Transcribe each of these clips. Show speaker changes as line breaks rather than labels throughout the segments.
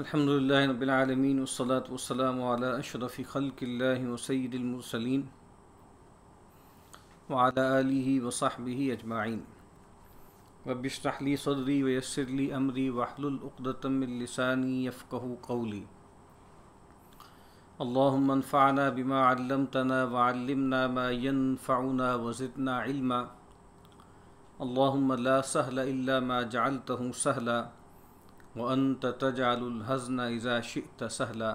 الحمد لله رب العالمين والصلاة والسلام على أشرف خلق الله وسيد المرسلين وعلى آله وصحبه أجمعين رب اشرح لي صدري ويسر لي أمري واحلل عقدة من لساني يفقه قولي اللهم انفعنا بما علمتنا وعلمنا ما ينفعنا وزدنا علما اللهم لا سهل إلا ما جعلته سهلا वंत तजालहज़न इज़ा शित सहला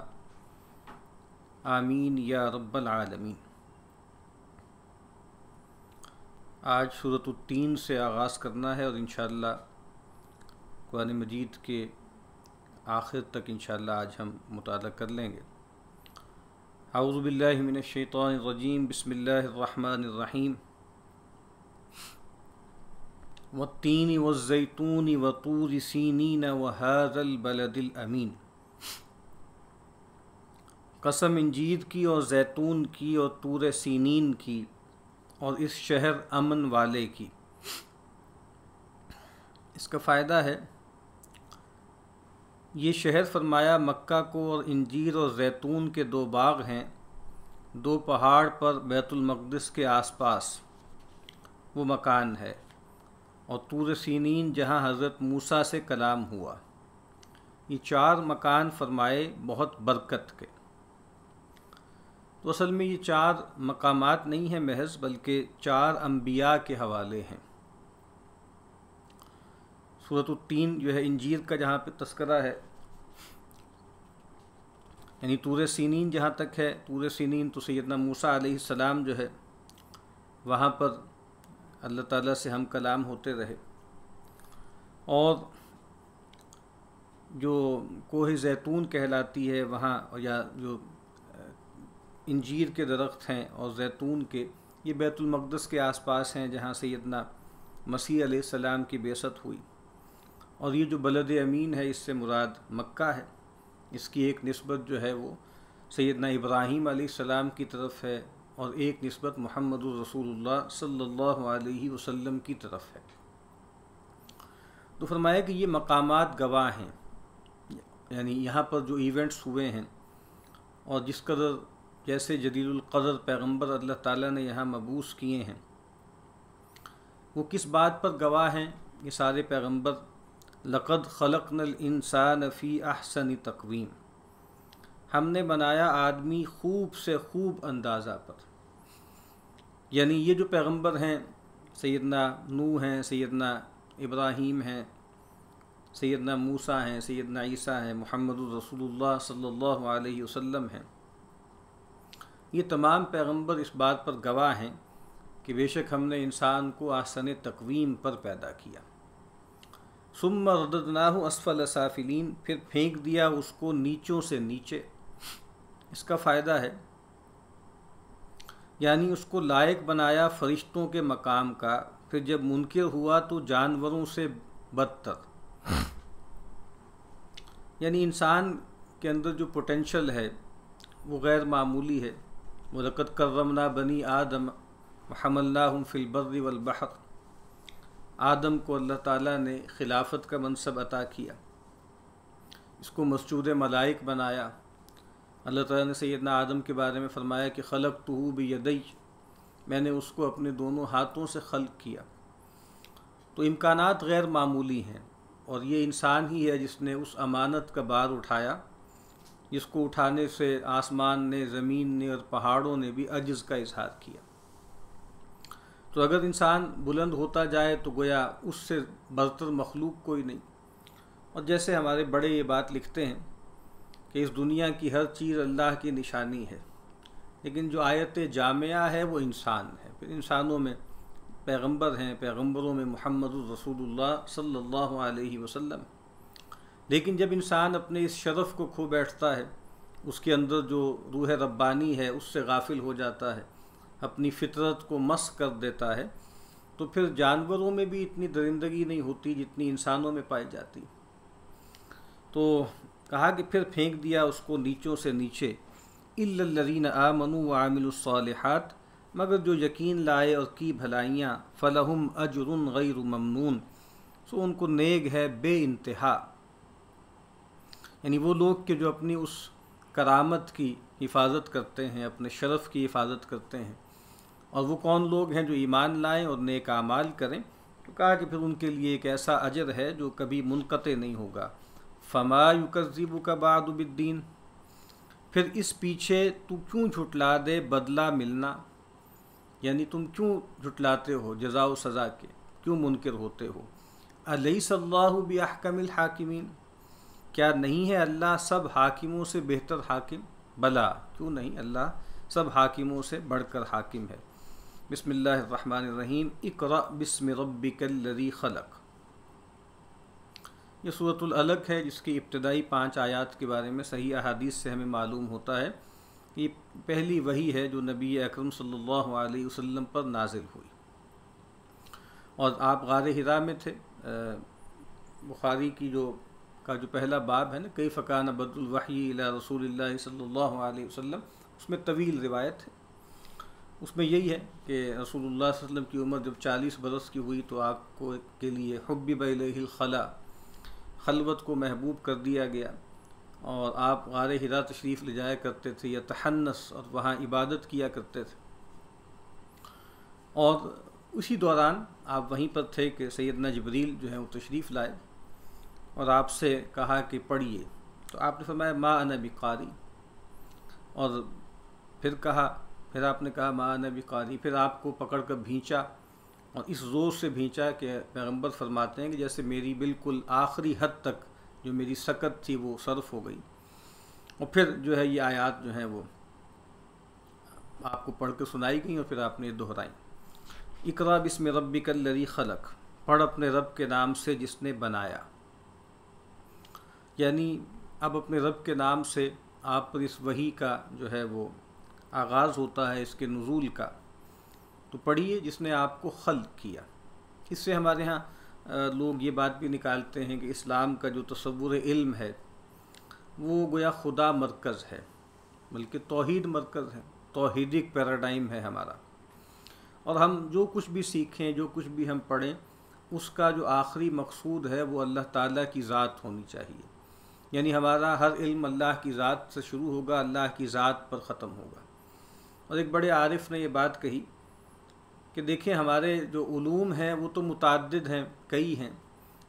आमीन या रब्बालमीन आज सूरतुद्दीन से आगाज़ करना है और इन कुरान मजीद के आखिर तक इन आज हम मुताल कर लेंगे आउज़बिल्लिमिनशैतरजीम बसमिल्लर वतीन वज़ैतून वतूर सीनिन वहाज़ल अमीन कसम इंजीद की और जैतून की और तूर सीनिन की और इस शहर अमन वाले की इसका फ़ायदा है ये शहर फरमाया मक्का को और इंजीर और जैतून के दो बाग हैं दो पहाड़ पर बैतुलमक़दस के आसपास वो मकान है और तूर सीनीन जहाँ हज़रत मूसा से कलाम हुआ ये चार मकान फरमाए बहुत बरकत के तो असल में ये चार मकामात नहीं हैं महज बल्कि चार अम्बिया के हवाले हैं सूरतुद्दीन जो है इंजीर का जहाँ पे तस्करा है यानी तूर सीनीन जहाँ तक है तूर सीनीन तो सैदना मूसा सलाम जो है वहाँ पर अल्लाह ताला से हम कलाम होते रहे और जो कोह जैतून कहलाती है वहाँ या जो इंजीर के दरख्त हैं और जैतून के ये बैतुलमक़दस के आसपास हैं जहाँ सैदना मसीह सलाम की बेसत हुई और ये जो बलद अमीन है इससे मुराद मक्का है इसकी एक नस्बत जो है वो सैदना इब्राहीम सलाम की तरफ है और एक नस्बत महमद रसूलुल्लाह सल्लल्लाहु अलैहि वसल्लम की तरफ है तो फरमाया कि ये मकामात गवाह हैं यानी यहाँ पर जो इवेंट्स हुए हैं और जिस कदर जैसे जदीदुल्क़र पैगम्बर अल्लाह ताला ने यहाँ मबूस किए हैं वो किस बात पर गवाह हैं ये सारे पैगम्बर लक़द नल इंसान फ़ी अहसन तकवीम हमने बनाया आदमी खूब से खूब अंदाज़ा पर यानी ये जो पैगंबर हैं सैदना नू हैं सैदना इब्राहीम हैं सैदना मूसा हैं सैदना ईसा हैं मोहम्मद रसूलुल्लाह सल्लल्लाहु अलैहि वसल्लम हैं ये तमाम पैगंबर इस बात पर गवाह हैं कि बेशक हमने इंसान को आसन तकवीम पर पैदा किया सुम असफल साफिलीन फिर फेंक दिया उसको नीचों से नीचे इसका फ़ायदा है यानी उसको लायक बनाया फरिश्तों के मकाम का फिर जब मुनकर हुआ तो जानवरों से बदतर यानी इंसान के अंदर जो पोटेंशल है वो गैर मामूली है वलकत करमना बनी आदम हमल्ला फिलबर्री वलबहर आदम को अल्लाह ताला ने खिलाफत का मनसब अता किया इसको मस्जूद मलाइक बनाया अल्लाह ताला ने सैदना आदम के बारे में फ़रमाया कि खलक तो बदई मैंने उसको अपने दोनों हाथों से खल किया तो इम्कान गैर मामूली हैं और ये इंसान ही है जिसने उस अमानत का बार उठाया जिसको उठाने से आसमान ने ज़मीन ने और पहाड़ों ने भी अजज़ का इजहार किया तो अगर इंसान बुलंद होता जाए तो गोया उससे बदतर मखलूक कोई नहीं और जैसे हमारे बड़े ये बात लिखते हैं कि इस दुनिया की हर चीज़ अल्लाह की निशानी है लेकिन जो आयत जामिया है वो इंसान है फिर इंसानों में पैगंबर हैं पैगंबरों में मोहम्मद रसूलुल्लाह सल्लल्लाहु अलैहि वसल्लम लेकिन जब इंसान अपने इस शरफ़ को खो बैठता है उसके अंदर जो रूह रब्बानी है उससे गाफिल हो जाता है अपनी फितरत को मस कर देता है तो फिर जानवरों में भी इतनी दरिंदगी नहीं होती जितनी इंसानों में पाई जाती तो कहा कि फिर फेंक दिया उसको नीचों से नीचे इल्लरीन आमनु वामिलसालहत मगर जो यकीन लाए और की भलाइयाँ फ़लहम अजरुन गैर ममनून सो उनको नेग है बे इंतहा यानी वो लोग के जो अपनी उस करामत की हिफाजत करते हैं अपने शरफ़ की हिफाजत करते हैं और वो कौन लोग हैं जो ईमान लाएँ और नेक आमाल करें तो कहा कि फिर उनके लिए एक ऐसा अजर है जो कभी मुनक़ नहीं होगा फमा युकजीब का बादुबिद्दीन फिर इस पीछे तू क्यों झुटला दे बदला मिलना यानी तुम क्यों झुटलाते हो जजाओ सज़ा के क्यों मुनकर होते हो अलई सल्लाह बहकमिल हाकिमीन क्या नहीं है अल्लाह सब हाकिमों से बेहतर हाकिम भला क्यों नहीं अल्लाह सब हाकिमों से बढ़कर हाकिम है बसमिल्लर रहीम इकरा बिस्म खलक़ ये सूरतुल अलग है जिसकी इब्तदाई पाँच आयात के बारे में सही अहादीस से हमें मालूम होता है ये पहली वही है जो नबी अकरम सल्लल्लाहु अलैहि वसल्लम पर नाजिल हुई और आप गार हिरा में थे बुखारी की जो का जो पहला बाब है ना कई फ़कान बदुलवही रसूल सल्ला वसम उसमें तवील रिवायत है उसमें यही है कि रसूल वसल्लम की उम्र जब 40 बरस की हुई तो आपको के लिए हब्बी बल खला खलवत को महबूब कर दिया गया और आप गार हिरा तशरीफ़ ले जाया करते थे या तहन्नस और वहाँ इबादत किया करते थे और उसी दौरान आप वहीं पर थे कि सैदना जबरील जो है वो तशरीफ़ लाए और आपसे कहा कि पढ़िए तो आपने फरमाया माँ नबी कारी और फिर कहा फिर आपने कहा माँ नबी कारी फिर आपको पकड़ कर भींचा और इस ज़ोर से भींचा कि पैगम्बर फरमाते हैं कि जैसे मेरी बिल्कुल आखिरी हद तक जो मेरी सकत थी वो सर्फ हो गई और फिर जो है ये आयात जो हैं वो आपको पढ़ कर सुनाई गई और फिर आपने दोहराई इकरा इसमें रबी कर लरी खलक पढ़ अपने रब के नाम से जिसने बनाया यानी अब अपने रब के नाम से आप पर इस वही का जो है वो आगाज़ होता है इसके नज़ूल का तो पढ़िए जिसने आपको खल किया इससे हमारे यहाँ लोग ये बात भी निकालते हैं कि इस्लाम का जो तस्वुर इल्म है वो गोया खुदा मरकज़ है बल्कि तोहद मरकज़ है तोहदिक पैराडाइम है हमारा और हम जो कुछ भी सीखें जो कुछ भी हम पढ़ें उसका जो आखिरी मकसूद है वो अल्लाह ताला की ज़ात होनी चाहिए यानी हमारा हर इल्म अल्लाह की ज़ात से शुरू होगा अल्लाह की ज़ात पर ख़त्म होगा और एक बड़े आरिफ ने ये बात कही कि देखें हमारे जो ूम हैं वो तो मुतद हैं कई हैं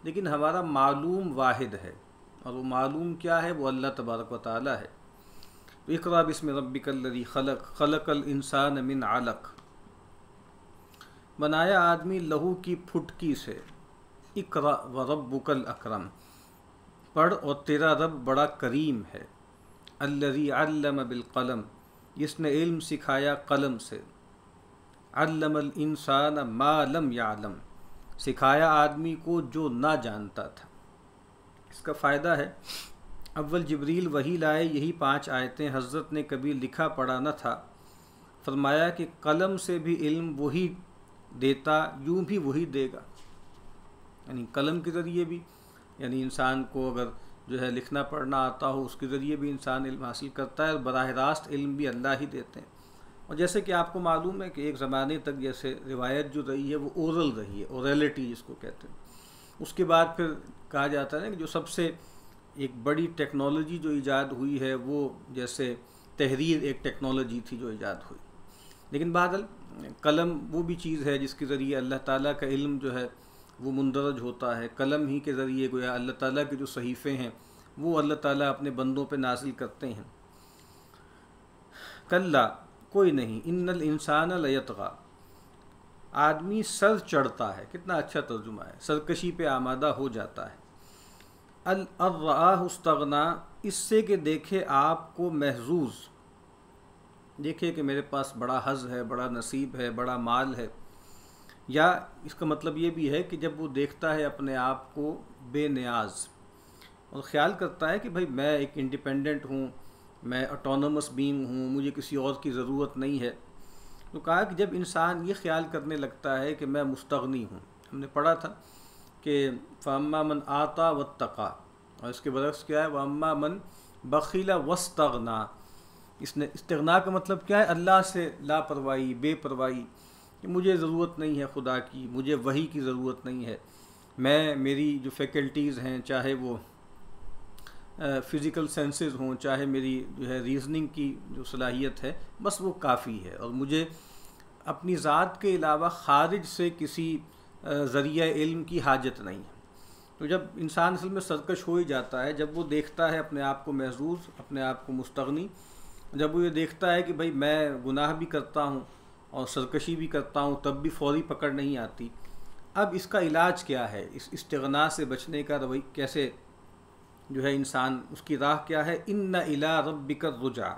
लेकिन हमारा मालूम वाहिद है और वो मालूम क्या है वो अल्लाह तबारक व ताली है तो इकरा बिसम रबिकल्लरी खलक खलक इंसान मिन आलक बनाया आदमी लहू की फुटकी से इकरा व रबल अक्रम पढ़ और तेरा रब बड़ा करीम है अल्लरी अल्लम बिलकलम जिसने इल्म सिखाया कलम से अल्लमल इंसान मालम यालम सिखाया आदमी को जो ना जानता था इसका फ़ायदा है अव्वल जबरील वही लाए यही पांच आयतें हज़रत ने कभी लिखा पढ़ा न था फरमाया कि कलम से भी इल्म वही देता यूं भी वही देगा यानी कलम के ज़रिए भी यानी इंसान को अगर जो है लिखना पढ़ना आता हो उसके ज़रिए भी इंसान इल्म हासिल करता है और बरह रास्त इल्म भी अल्लाह ही देते हैं और जैसे कि आपको मालूम है कि एक ज़माने तक जैसे रिवायत जो रही है वो ओरल रही है औरलिटी जिसको कहते हैं उसके बाद फिर कहा जाता है ना कि जो सबसे एक बड़ी टेक्नोलॉजी जो ईजाद हुई है वो जैसे तहरीर एक टेक्नोलॉजी थी जो ईजाद हुई लेकिन बादल कलम वो भी चीज़ है जिसके ज़रिए अल्लाह ताला का इल्म जो है वो मंदरज होता है कलम ही के ज़रिए गोया अल्लाह ताला के जो सहीफ़े हैं वो अल्लाह ताला अपने बंदों पे नाजिल करते हैं कल्ला कोई नहीं इन्नल इंसान लयतगा आदमी सर चढ़ता है कितना अच्छा तर्जुमा है सरकशी पे आमादा हो जाता है अल अर्राहस्तगना इससे कि देखे आपको महजूज देखे कि मेरे पास बड़ा हज है बड़ा नसीब है बड़ा माल है या इसका मतलब ये भी है कि जब वो देखता है अपने आप को बेनियाज और ख़्याल करता है कि भाई मैं एक इंडिपेंडेंट हूँ मैं ऑटोनमस बींग हूँ मुझे किसी और की ज़रूरत नहीं है तो कहा कि जब इंसान ये ख्याल करने लगता है कि मैं मुस्तगनी हूँ हमने पढ़ा था कि फ़ामा मन आता व तका और इसके बरक्स क्या है वामा मन बखीला वस्तगना इसने इस्तना का मतलब क्या है अल्लाह से लापरवाही बेपरवाही कि मुझे ज़रूरत नहीं है खुदा की मुझे वही की ज़रूरत नहीं है मैं मेरी जो फैकल्टीज़ हैं चाहे वो फिज़िकल सेंसेस हों चाहे मेरी जो है रीजनिंग की जो सलाहियत है बस वो काफ़ी है और मुझे अपनी ज़ात के अलावा ख़ारिज से किसी ज़रिया इल्म की हाजत नहीं है तो जब इंसान असल में सरकश हो ही जाता है जब वो देखता है अपने आप को महजूज अपने आप को मुस्तगनी जब वो ये देखता है कि भाई मैं गुनाह भी करता हूँ और सरकशी भी करता हूँ तब भी फौरी पकड़ नहीं आती अब इसका इलाज क्या है इस इस्तना से बचने का रवै तो कैसे जो है इंसान उसकी राह क्या है इन इला रब रुजा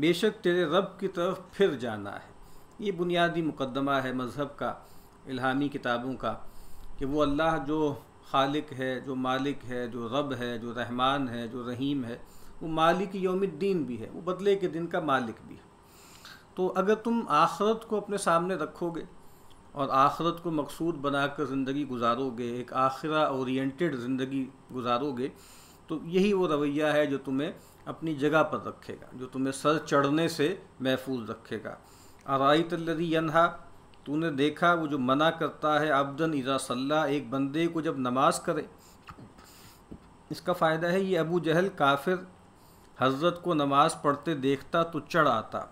बेशक तेरे रब की तरफ फिर जाना है ये बुनियादी मुकदमा है मज़हब का इल्हामी किताबों का कि वो अल्लाह जो खालिक है जो मालिक है जो रब है जो रहमान है जो रहीम है वो मालिक योमद्दीन भी है वो बदले के दिन का मालिक भी है तो अगर तुम आखरत को अपने सामने रखोगे और आखरत को मकसूद बनाकर ज़िंदगी गुजारोगे एक आखिरा ओरिएंटेड ज़िंदगी गुजारोगे तो यही वो रवैया है जो तुम्हें अपनी जगह पर रखेगा जो तुम्हें सर चढ़ने से महफूज रखेगा आरई तल्लरी तूने देखा वो जो मना करता है अब्दन इज़ा सल्ला एक बंदे को जब नमाज करे इसका फ़ायदा है ये अबू जहल काफिर हजरत को नमाज़ पढ़ते देखता तो चढ़ आता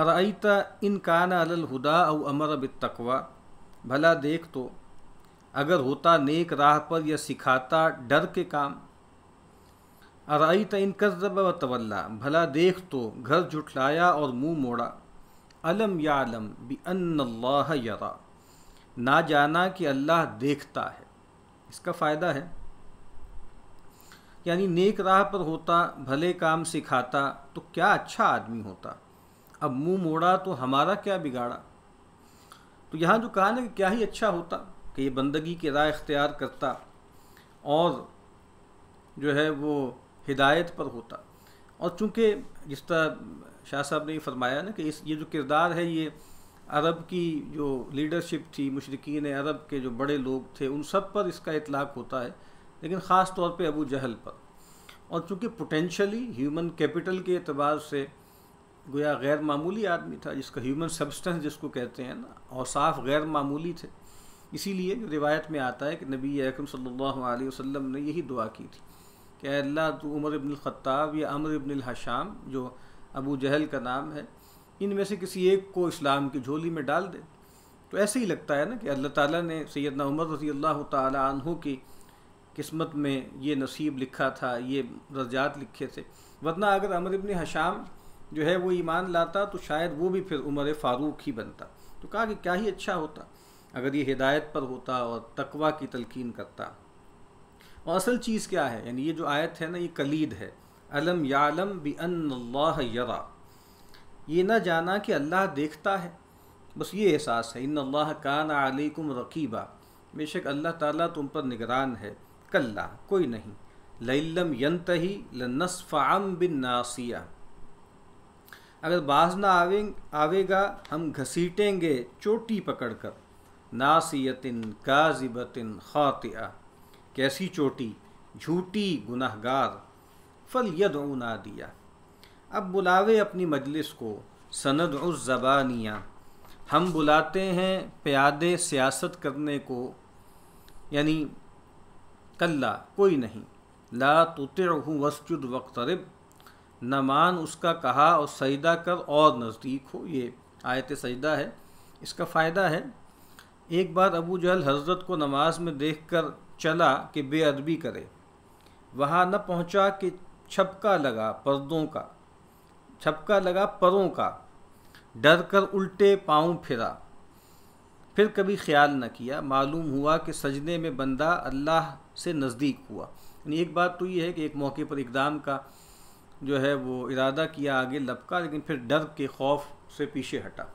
अरायता इन कान अल हुदा अव अमर बितवा भला देख तो अगर होता नेक राह पर या सिखाता डर के काम अरायता इन कज़ब व तवल्ला भला देख तो घर जुटलाया और मुंह मोड़ा अलम या अलम बी अल्लाह यरा ना जाना कि अल्लाह देखता है इसका फ़ायदा है यानी नेक राह पर होता भले काम सिखाता तो क्या अच्छा आदमी होता अब मुंह मोड़ा तो हमारा क्या बिगाड़ा तो यहाँ जो कहा ना कि क्या ही अच्छा होता कि ये बंदगी की राय अख्तियार करता और जो है वो हिदायत पर होता और चूँकि जिस तरह शाह साहब ने फरमाया ना कि इस ये जो किरदार है ये अरब की जो लीडरशिप थी मशरकिन अरब के जो बड़े लोग थे उन सब पर इसका इतलाक़ होता है लेकिन ख़ास तौर पे अबू जहल पर और चूँकि पोटेंशली ह्यूमन कैपिटल के अतबार से गोया गैर मामूली आदमी था जिसका ह्यूमन सब्सटेंस जिसको कहते हैं ना औसाफ गैर मामूली थे इसीलिए रिवायत में आता है कि नबी अकरम सल्लल्लाहु अलैहि वसल्लम ने यही दुआ की थी कि अल्लाह तो उमर ख़त्ताब या अमर इबन हशाम जो अबू जहल का नाम है इनमें से किसी एक को इस्लाम की झोली में डाल दे तो ऐसे ही लगता है ना कि अल्लाह ताला ने सैदना उमर रजी अल्लाह तह की किस्मत में ये नसीब लिखा था ये रजात लिखे थे वरना अगर अमर इबन हशाम जो है वो ईमान लाता तो शायद वो भी फिर उमर फ़ारूक ही बनता तो कहा कि क्या ही अच्छा होता अगर ये हिदायत पर होता और तकवा की तलकिन करता और असल चीज़ क्या है यानी ये जो आयत है ना ये कलीद है अलम यालम बी अन यरा ये ना जाना कि अल्लाह देखता है बस ये एहसास है इन अल्लाह कान आलिकुम रकीबा बेशक अल्लाह ताला तुम पर निगरान है कल्ला कोई नहीं लम यंत ही लनसफ़ाम बिन नासिया अगर बाज ना आवे आवेगा हम घसीटेंगे चोटी पकड़कर नासियतिन काजिबतिन खातिया कैसी चोटी झूठी गुनाहगार फल यद ना दिया अब बुलावे अपनी मजलिस को सनद उस ज़बानियाँ हम बुलाते हैं प्यादे सियासत करने को यानी कल्ला कोई नहीं ला तुतर हूँ वस्जुद वक्तरब न मान उसका कहा और सजदा कर और नज़दीक हो ये आयत सजदा है इसका फ़ायदा है एक बार अबू जहल हज़रत को नमाज में देख कर चला कि बेअदबी करे वहाँ न पहुँचा कि छपका लगा पर्दों का छपका लगा परों का डर कर उल्टे पाँव फिरा फिर कभी ख्याल न किया मालूम हुआ कि सजने में बंदा अल्लाह से नज़दीक हुआ यानी एक बात तो ये है कि एक मौके पर इकदाम का जो है वो इरादा किया आगे लपका लेकिन फिर डर के खौफ से पीछे हटा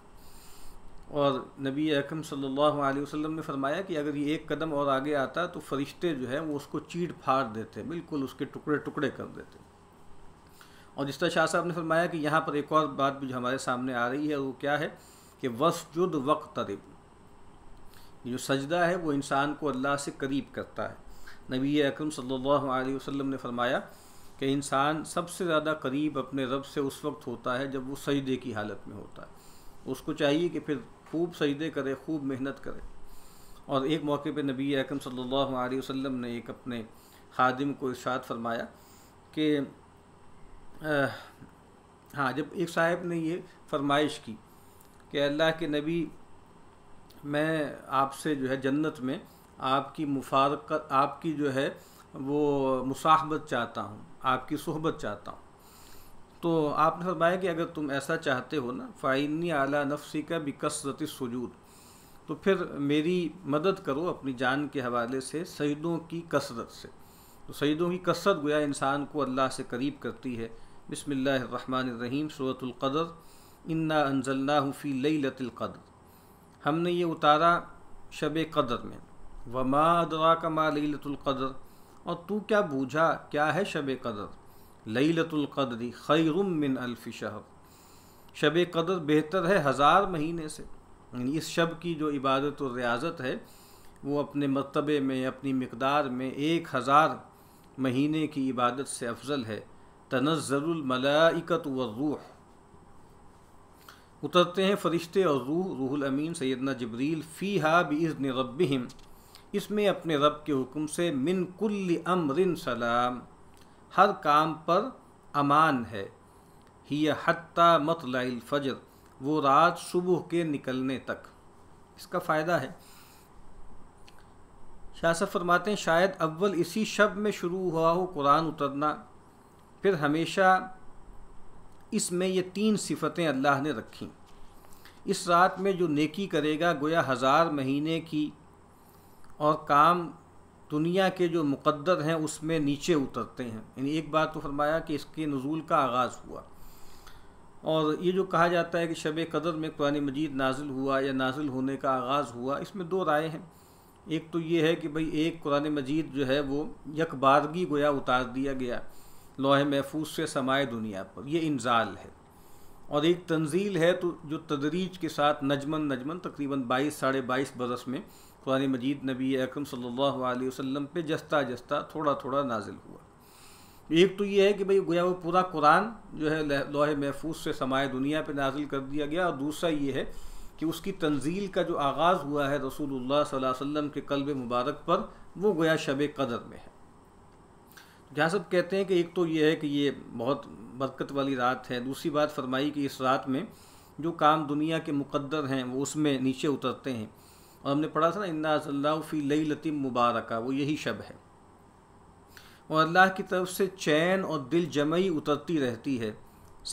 और नबी अकम सल्ला वसम ने फरमाया कि अगर ये एक कदम और आगे आता तो फरिश्ते जो है वो उसको चीट फाड़ देते बिल्कुल उसके टुकड़े टुकड़े कर देते और जिस तरह शाह साहब ने फरमाया कि यहाँ पर एक और बात भी जो हमारे सामने आ रही है वो क्या है कि वसजुद वक्त तरीब जो सजदा है वो इंसान को अल्लाह से करीब करता है नबी अक्रम सल्ला वसम ने फरमाया कि इंसान सबसे ज़्यादा करीब अपने रब से उस वक्त होता है जब वो सजदे की हालत में होता है उसको चाहिए कि फिर खूब सजदे करे खूब मेहनत करे और एक मौके पे नबी अकम सल्लल्लाहु अलैहि वसल्लम ने एक अपने खादिम को इर्शाद फरमाया कि हाँ जब एक साहब ने ये फरमाइश की कि अल्लाह के नबी मैं आपसे जो है जन्नत में आपकी मुफारकत आपकी जो है वो मुसाहबत चाहता हूँ आपकी सोहबत चाहता हूँ तो आपने फरमाया कि अगर तुम ऐसा चाहते हो ना फ़ाइनी आला नफसी का भी कसरत सजूद तो फिर मेरी मदद करो अपनी जान के हवाले से सईदों की कसरत से तो सईदों की कसरत गोया इंसान को अल्लाह से करीब करती है बसमीम सूरतलक़दर इन्ना अनजल्ला हूफ़ी लई लतिलक़दर हमने ये उतारा शब कदर में वमा अदरा का माँ लई लतुल्क़दर और तू क्या बूझा क्या है शब कदर लई लतुल्कदरी खैरुम मिन अल्फि शब कदर बेहतर है हज़ार महीने से इस शब की जो इबादत और रियाजत है वो अपने मरतबे में अपनी मकदार में एक हज़ार महीने की इबादत से अफजल है तनज़रमलाकत व रूह उतरते हैं फरिश्ते और रूह रूहुल अमीन सैदना जबरील फ़ी हा बज़न रब इसमें अपने रब के हुक्म से मिन कुल्ल अमरिन सलाम हर काम पर अमान है ही हती मतलाइल फजर वो रात सुबह के निकलने तक इसका फ़ायदा है शासक फरमाते हैं शायद अव्वल इसी शब में शुरू हुआ हो कुरान उतरना फिर हमेशा इसमें ये तीन सिफतें अल्लाह ने रखी इस रात में जो नेकी करेगा गोया हज़ार महीने की और काम दुनिया के जो मुकद्दर हैं उसमें नीचे उतरते हैं यानी एक बात तो फरमाया कि इसके नज़ूल का आगाज़ हुआ और ये जो कहा जाता है कि शब कदर में कुरान मजीद नाजिल हुआ या नाजिल होने का आगाज़ हुआ इसमें दो राय हैं एक तो ये है कि भाई एक कुरान मजीद जो है वो यकबारगी गोया उतार दिया गया लोह महफूज से समाए दुनिया पर यह इंजाल है और एक तंजील है तो जो तदरीज के साथ नजमन नजमन तकरीबन बाईस साढ़े बाईस बरस में कुरान मजीद नबी अक्रम सल्लल्लाहु अलैहि पे जस्ता जस्ता थोड़ा थोड़ा नाजिल हुआ एक तो ये है कि भाई गोया वो पूरा कुरान जो है लोहे महफूज से समाए दुनिया पर नाजिल कर दिया गया और दूसरा ये है कि उसकी तंजील का जो आगाज़ हुआ है रसूल सल्लल्लाहु के कल्ब मुबारक पर वो गोया शब कदर में है जहाँ सब कहते हैं कि एक तो ये है कि ये बहुत बरकत वाली रात है दूसरी बात फरमाई कि इस रात में जो काम दुनिया के मुकद्दर हैं वो उसमें नीचे उतरते हैं और हमने पढ़ा था ना इन्ना फ़ी लई लतीम मुबारक वो यही शब है और अल्लाह की तरफ से चैन और दिल जमई उतरती रहती है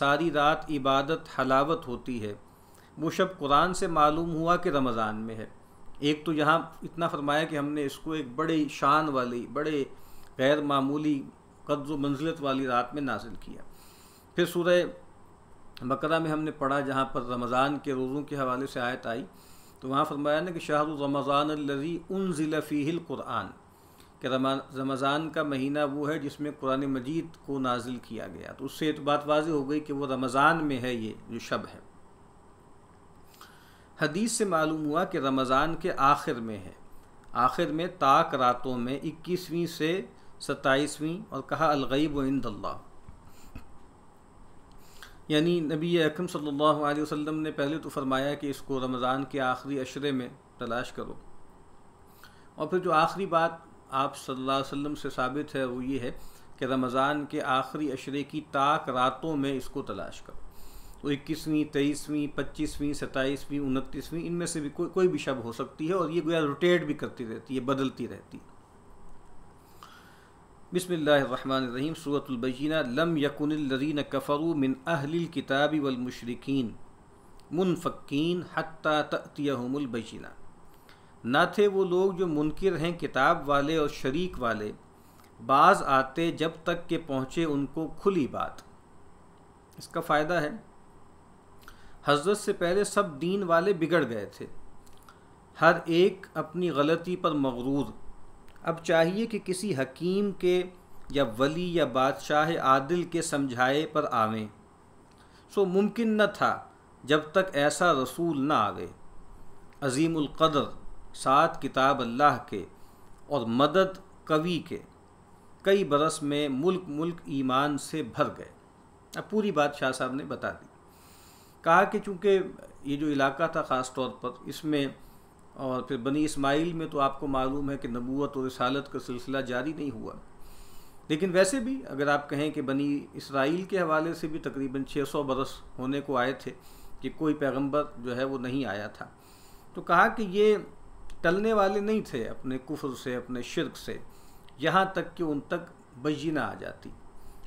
सारी रात इबादत हलावत होती है वो शब कुरान से मालूम हुआ कि रमज़ान में है एक तो यहाँ इतना फरमाया कि हमने इसको एक बड़े शान वाली बड़े गैर मामूली कद्र मंजिलत वाली रात में नाजिल किया फिर सूर्य बकरा में हमने पढ़ा जहाँ पर रमज़ान के रोज़ों के हवाले से आयत आई तो वहाँ फरमाया ना कि शाहर रमज़ान लजी उन ज़िलफ़ील क़ुरान कि रमज़ान का महीना वो है जिसमें कुरान मजीद को नाजिल किया गया तो उससे तो बात वाजी हो गई कि वो रमज़ान में है ये जो शब है हदीस से मालूम हुआ कि रमज़ान के आखिर में है आखिर में ताक रातों में इक्कीसवीं से सत्ताईसवीं और कहा अलगैब इंदल्ला यानी नबी अकरम सल्लल्लाहु अलैहि वसल्लम ने पहले तो फरमाया कि इसको रमज़ान के आखिरी अशरे में तलाश करो और फिर जो आखिरी बात आप सल्लल्लाहु अलैहि वसल्लम से साबित है वो ये है कि रमज़ान के आखिरी अशरे की ताक रातों में इसको तलाश करो तो इक्कीसवीं तेईसवीं पच्चीसवीं सत्ताईसवीं उनतीसवीं इनमें से भी कोई कोई भी शब हो सकती है और ये गोया रोटेट भी करती रहती है बदलती रहती है बसमीम सूरतबीना लम यकुनदीन कफ़रू मिन अहलिल किताबी वलमशरकिन मुनफ़ीन हती ततियामुलबीना न थे वो लोग जो मुनकर हैं किताब वाले और शरीक वाले बाज आते जब तक के पहुँचे उनको खुली बात इसका फ़ायदा है हजरत से पहले सब दीन वाले बिगड़ गए थे हर एक अपनी गलती पर मगरूर अब चाहिए कि किसी हकीम के या वली या बादशाह आदिल के समझाए पर आवें सो मुमकिन न था जब तक ऐसा रसूल न आवे अज़ीमक़दर सात किताब अल्लाह के और मदद कवि के कई बरस में मुल्क मुल्क ईमान से भर गए अब पूरी बात शाह साहब ने बता दी कहा कि चूँकि ये जो इलाका था ख़ास तौर पर इसमें और फिर बनी इसमाइल में तो आपको मालूम है कि नबूत और रसालत का सिलसिला जारी नहीं हुआ लेकिन वैसे भी अगर आप कहें कि बनी इसराइल के हवाले से भी तकरीबन 600 बरस होने को आए थे कि कोई पैगंबर जो है वो नहीं आया था तो कहा कि ये टलने वाले नहीं थे अपने कुफर से अपने शिरक से यहाँ तक कि उन तक बजीना आ जाती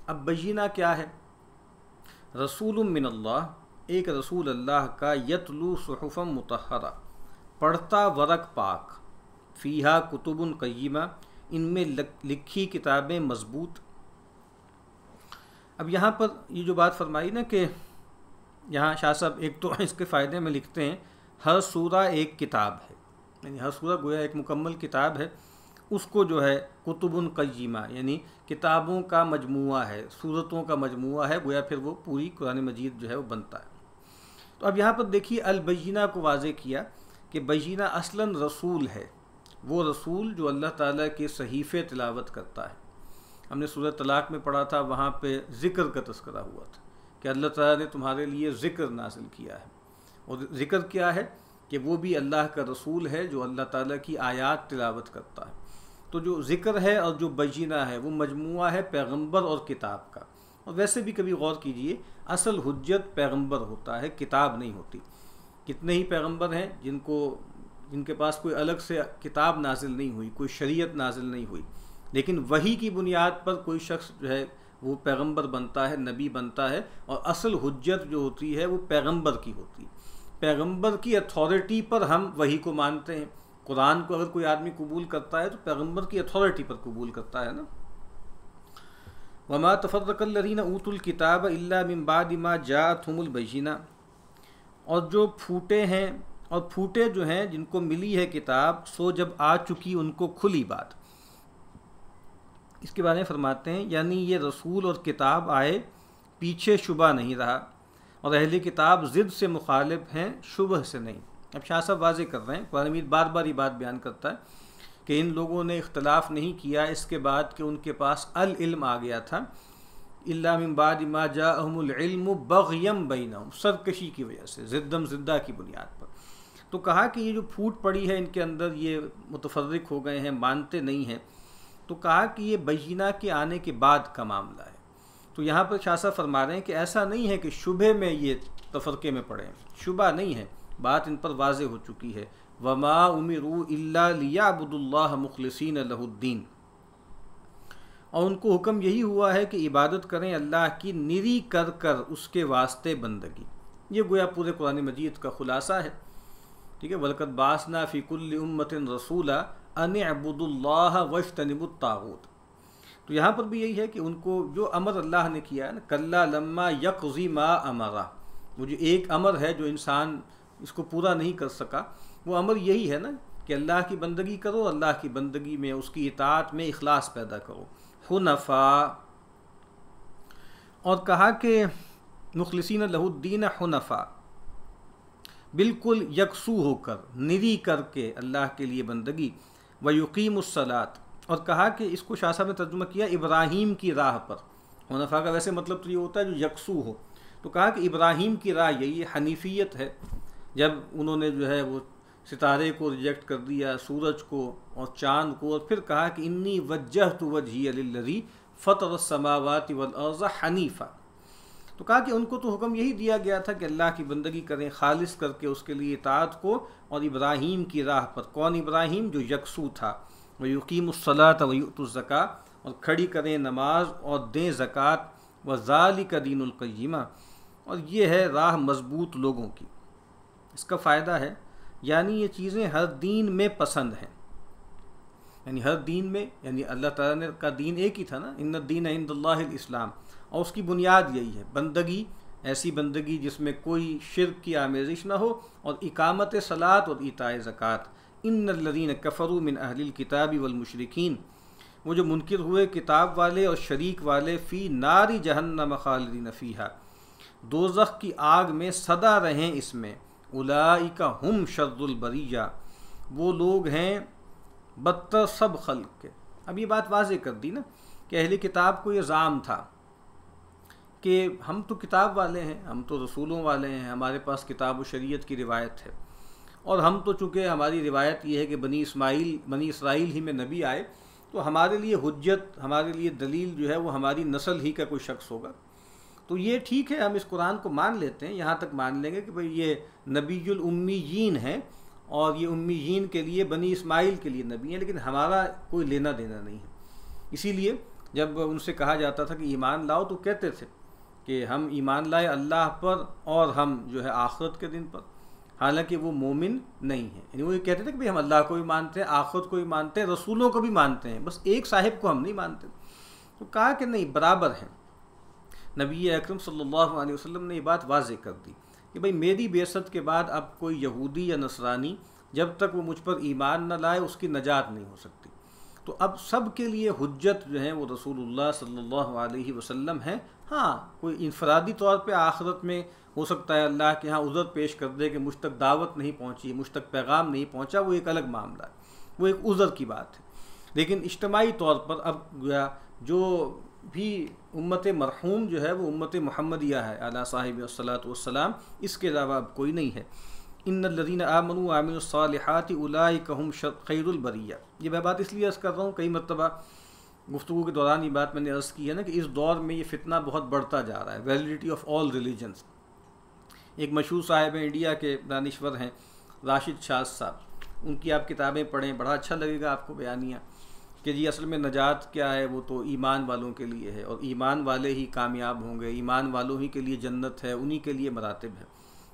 अब बजीना क्या है रसूल मिनल्ला एक रसूल अल्लाह का यतलू सहफ़म मतहरा पढ़ता वरक पाक फ़ीहा कुतुबुन कय्यमा इनमें लिखी किताबें मजबूत अब यहाँ पर ये जो बात फरमाई ना कि यहाँ शाह साहब एक तो इसके फ़ायदे में लिखते हैं हर सूरा एक किताब है यानी हर सूरा गोया एक मुकम्मल किताब है उसको जो है कुतुबुन कय्यमा यानी किताबों का मजमू है सूरतों का मजमू है गोया फिर वो पूरी कुरान मजीद जो है वो बनता है तो अब यहाँ पर देखिए अलबैना को वाजे किया कि बजीना असलन रसूल है वो रसूल जो अल्लाह ताला के सहीफ़े तिलावत करता है हमने सूरत तलाक में पढ़ा था वहाँ पे ज़िक्र का तस्करा हुआ था कि अल्लाह ताला ने तुम्हारे लिए ज़िक्र नासिल किया है और ज़िक्र क्या है कि वो भी अल्लाह का रसूल है जो अल्लाह ताला की आयात तिलावत करता है तो जो ज़िक्र है और जो बजीना है वो मजमू है पैगम्बर और किताब का और वैसे भी कभी गौर कीजिए असल हजत पैगम्बर होता है किताब नहीं होती कितने ही पैगंबर हैं जिनको जिनके पास कोई अलग से किताब नाजिल नहीं हुई कोई शरीयत नाजिल नहीं हुई लेकिन वही की बुनियाद पर कोई शख्स जो है वो पैगंबर बनता है नबी बनता है और असल हजत जो होती है वो पैगंबर की होती है पैगंबर की अथॉरिटी पर हम वही को मानते हैं कुरान को अगर कोई आदमी कबूल करता है तो पैगंबर की अथॉरिटी पर कबूल करता है ना वमा तफरकल्लिन ऊतुल किताब इल्ला मिम्बाद इमा जातुमुलबीना और जो फूटे हैं और फूटे जो हैं जिनको मिली है किताब सो जब आ चुकी उनको खुली बात इसके बारे में फरमाते हैं यानी ये रसूल और किताब आए पीछे शुबा नहीं रहा और अहली किताब ज़िद से मुखालिफ हैं शुबह से नहीं अब शाह साहब वाजे कर रहे हैं कुरान मीर बार बार ये बात बयान करता है कि इन लोगों ने इख्तलाफ नहीं किया इसके बाद कि उनके पास अल इल्म आ गया था इलाबादिमाजाहम बगयम बैनम सरकशी की वजह से ज़िद्दम ज़िद्दा की बुनियाद पर तो कहा कि ये जो फूट पड़ी है इनके अंदर ये मुतफरक हो गए हैं मानते नहीं हैं तो कहा कि ये बहीना के आने के बाद का मामला है तो यहाँ पर शासा फरमा रहे हैं कि ऐसा नहीं है कि शुबे में ये तफरक़े में पड़े शुबा नहीं है बात इन पर वाज हो चुकी है वमा उमरू अलियाबुल्ला मुखलसिन लहुद्दीन और उनको हुक्म यही हुआ है कि इबादत करें अल्लाह की निरी कर कर उसके वास्ते बंदगी ये गोया पूरे कुरान मजीद का ख़ुलासा है ठीक है वलकत बासना फ़िकुल उम्मत रसूला अन अबूदुल्ला तनबुत तो यहाँ पर भी यही है कि उनको जो अमर अल्लाह ने किया है ना कल्ला लम्मा यकजी मा अमरा वो जो एक अमर है जो इंसान इसको पूरा नहीं कर सका वो अमर यही है ना कि अल्लाह की बंदगी करो अल्लाह की बंदगी में उसकी इतात में अखलास पैदा करो हनफा और कहा कि मुखलसिन लहुद्दीन हनफा बिल्कुल यकसू होकर निरी करके अल्लाह के लिए बंदगी व यकीमसलात और कहा कि इसको शाह साहब ने तर्जुमा किया इब्राहिम की राह पर हनफा का वैसे मतलब तो ये होता है जो यकसू हो तो कहा कि इब्राहिम की राह यही हनीफियत है जब उन्होंने जो है वो सितारे को रिजेक्ट कर दिया सूरज को और चांद को और फिर कहा कि इन्नी वजह तो वजह अली फ़तर समावत वज़ा हनीफ़ा तो कहा कि उनको तो हुक्म यही दिया गया था कि अल्लाह की बंदगी करें खालिस करके उसके लिए इतात को और इब्राहीम की राह पर कौन इब्राहीम जो यकसू था वयुकीमसलात वयुतज़क़ा और खड़ी करें नमाज और दें ज़क़़त व ज़ाली का दीनकैमा और ये है राह मजबूत लोगों की इसका फ़ायदा है यानी ये चीज़ें हर दीन में पसंद हैं यानी हर दीन में यानी अल्लाह ताला ने का दीन एक ही था ना इन दीन इस्लाम और उसकी बुनियाद यही है बंदगी ऐसी बंदगी जिसमें कोई शिरक की आमेजिश ना हो और इकामत सलात और इताए ज़क़़त इन लदीन कफ़रू मिन अहलिल किताबी वलमशरकिन वो जो मुनकर हुए किताब वाले और शरीक वाले फ़ी नारी जहन्नम खालदी नफ़ीहा दोजख की आग में सदा रहें इसमें उलाइका हम शर्दुलबरिया वो लोग हैं बदतर सब खल के अब ये बात वाज कर दी ना कि अहले किताब को ये जाम था कि हम तो किताब वाले हैं हम तो रसूलों वाले हैं हमारे पास किताब व शरीयत की रिवायत है और हम तो चूँकि हमारी रिवायत ये है कि बनी इसमाइल बनी इसराइल ही में नबी आए तो हमारे लिए हजत हमारे लिए दलील जो है वो हमारी नस्ल ही का कोई शख्स होगा तो ये ठीक है हम इस कुरान को मान लेते हैं यहाँ तक मान लेंगे कि भाई ये नबील उम्मीजीन है और ये उम्मीन के लिए बनी इस्माइल के लिए नबी हैं लेकिन हमारा कोई लेना देना नहीं है इसीलिए जब उनसे कहा जाता था कि ईमान लाओ तो कहते थे कि हम ईमान लाए अल्लाह पर और हम जो है आखरत के दिन पर हालांकि वो मोमिन नहीं है यानी वो ये कहते थे कि भाई हम अल्लाह को भी मानते हैं आखरत को भी मानते हैं रसूलों को भी मानते हैं बस एक साहिब को हम नहीं मानते तो कहा कि नहीं बराबर हैं नबी अकरम सल्लल्लाहु अलैहि ने ये बात वाज कर दी कि भाई मेरी बेसत के बाद अब कोई यहूदी या नसरानी जब तक वो मुझ पर ईमान न लाए उसकी नजात नहीं हो सकती तो अब सब के लिए हजत जो है वो रसूलुल्लाह सल्लल्लाहु अलैहि वसल्लम है हाँ कोई इनफरादी तौर पे आखिरत में हो सकता है अल्लाह के यहाँ उज़र पेश कर दे कि मुझ तक दावत नहीं पहुँची मुझ तक पैगाम नहीं पहुँचा वो एक अलग मामला है वो एक उज़र की बात है लेकिन इज्तमाही तौर पर अब जो भी उम्मत मरहूम जो है वो उम्मत महमदिया है अला साहिब वसलाम इसके अलावा अब कोई नहीं है इन लदीन आमन आमिनसालहत उलाई कहम खैरबरिया ये मैं बात इसलिए अर्ज़ कर रहा हूँ कई मरतबा गुफ्तु के दौरान ये बात मैंने अर्ज़ की है ना कि इस दौर में ये फितना बहुत बढ़ता जा रहा है वैलिडिटी ऑफ ऑल रिलीजन्स एक मशहूर साहिब हैं इंडिया के दानश्वर हैं राशिद शाह साहब उनकी आप किताबें पढ़ें बड़ा अच्छा लगेगा आपको बयानियाँ कि जी असल में नजात क्या है वो तो ईमान वालों के लिए है और ईमान वाले ही कामयाब होंगे ईमान वालों ही के लिए जन्नत है उन्हीं के लिए मरातब है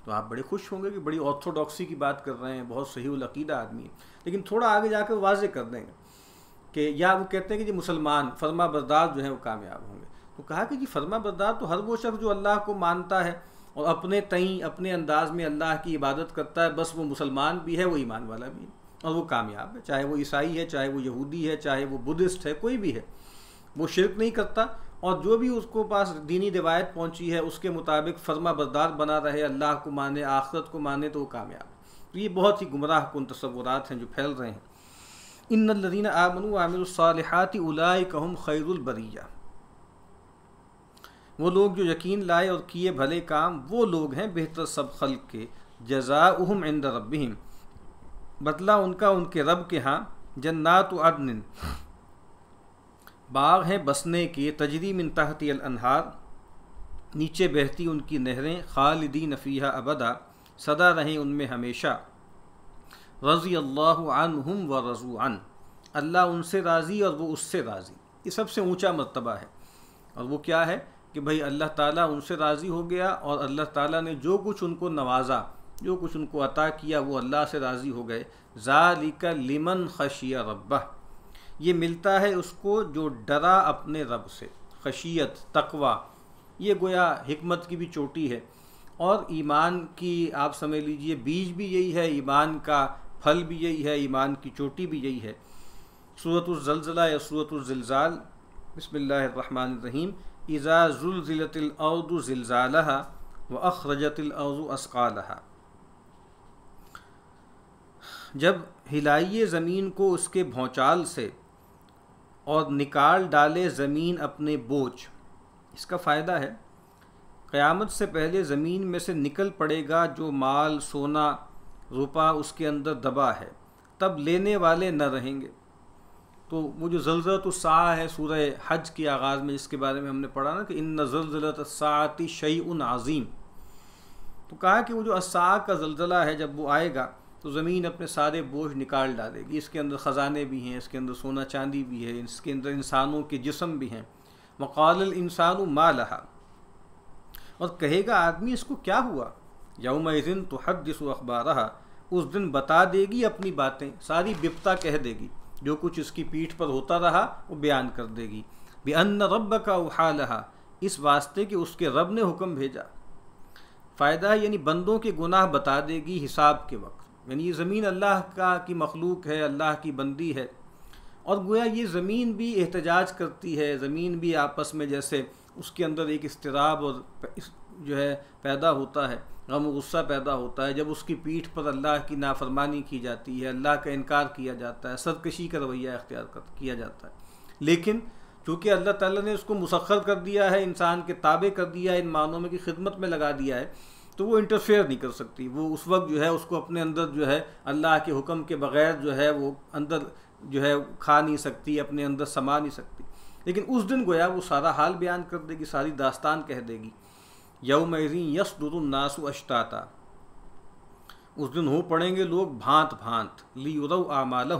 तो आप बड़े खुश होंगे कि बड़ी ऑर्थोडॉक्सी की बात कर रहे हैं बहुत सही अकीदा आदमी है लेकिन थोड़ा आगे जाकर वाज कर देंगे कि या वो कहते हैं कि जी मुसलमान फर्मा बरदार जो है वो कामयाब होंगे तो कहा कि जी फर्मा बरदार तो हर वो शख्स जो अल्लाह को मानता है और अपने तई अपने अंदाज में अल्लाह की इबादत करता है बस वो मुसलमान भी है वो ईमान वाला भी है और वो कामयाब है चाहे वो ईसाई है चाहे वो यहूदी है चाहे वो बुद्धिस्ट है कोई भी है वो शिरक नहीं करता और जो भी उसको पास दीनी रिवायत पहुंची है उसके मुताबिक फर्मा बरदार बना रहे अल्लाह को माने आखरत को माने तो वो कामयाब तो ये बहुत ही गुमराह कन तस्वुर हैं जो फैल रहे हैं इन लदीन आमन आमिरसालहत उलाय कहम खैरबरिया वो लोग जो यकीन लाए और किए भले काम वो लोग हैं बेहतर सब खल के जजा उहम इंद रबीम बदला उनका उनके रब के यहाँ जन्नात अदन बाग हैं बसने के तजरी मिन तहती अनहार नीचे बहती उनकी नहरें खालिदी नफ़ीहा अबदा सदा रहें उनमें हमेशा रज़ी अल्लाह हम व रज़ू अन अल्लाह उनसे राज़ी और वो उससे राज़ी ये सबसे ऊंचा मरतबा है और वो क्या है कि भाई अल्लाह ताला उनसे राज़ी हो गया और अल्लाह ताला ने जो कुछ उनको नवाजा जो कुछ उनको अता किया वो अल्लाह से राज़ी हो गए ज़ालिका लिमन खशिया रब्बा ये मिलता है उसको जो डरा अपने रब से खशियत तकवा ये गोया हमत की भी चोटी है और ईमान की आप समझ लीजिए बीज भी यही है ईमान का फल भी यही है ईमान की चोटी भी यही है सूरत सूरतज़लज़ला या सूरत सूरतज़िलज़ाल बसमीम इज़ा ज़ुलज़िलतिलअर्दज़िलज़ाला व अखरजतिलअर्ज़ असकालहा जब हिलाइए ज़मीन को उसके भौचाल से और निकाल डाले ज़मीन अपने बोझ इसका फ़ायदा है क़यामत से पहले ज़मीन में से निकल पड़ेगा जो माल सोना रुपा उसके अंदर दबा है तब लेने वाले न रहेंगे तो वो जो जलजलत साह है सूरह हज के आगाज़ में जिसके बारे में हमने पढ़ा ना कि इन जल्जलत साती शई उन आज़ीम तो कहा कि वो जो असाह का जल्जला है जब वो आएगा तो ज़मीन अपने सारे बोझ निकाल डालेगी इसके अंदर ख़जाने भी हैं इसके अंदर सोना चांदी भी है इसके अंदर इंसानों के जिसम भी हैं मकाल इंसान मा लहा और कहेगा आदमी इसको क्या हुआ यौम दिन तो हद जिस अखबार उस दिन बता देगी अपनी बातें सारी बिपता कह देगी जो कुछ इसकी पीठ पर होता रहा वो बयान कर देगी बे अन्न रब का उहा इस वास्ते कि उसके रब ने हुक्म भेजा फ़ायदा यानी बंदों के गुनाह बता देगी हिसाब के वक्त यानी ये ज़मीन अल्लाह का की मखलूक है अल्लाह की बंदी है और गोया ये ज़मीन भी एहतजाज करती है ज़मीन भी आपस में जैसे उसके अंदर एक इसतराब और जो है पैदा होता है गम गुस्सा पैदा होता है जब उसकी पीठ पर अल्लाह की नाफरमानी की जाती है अल्लाह का इनकार किया जाता है सरकशी का रवैया अख्तियार किया जाता है लेकिन चूँकि अल्लाह ताला ने उसको मुसखर कर दिया है इंसान के ताबे कर दिया है इन मानों में कि खिदमत में लगा दिया है तो वो इंटरफेयर नहीं कर सकती वो उस वक्त जो है उसको अपने अंदर जो है अल्लाह के हुक्म के बग़ैर जो है वो अंदर जो है खा नहीं सकती अपने अंदर समा नहीं सकती लेकिन उस दिन गोया वो सारा हाल बयान कर देगी सारी दास्तान कह देगी यश यस नासु अश्ताता उस दिन हो पड़ेंगे लोग भांत भांत ली लियुरव आमाल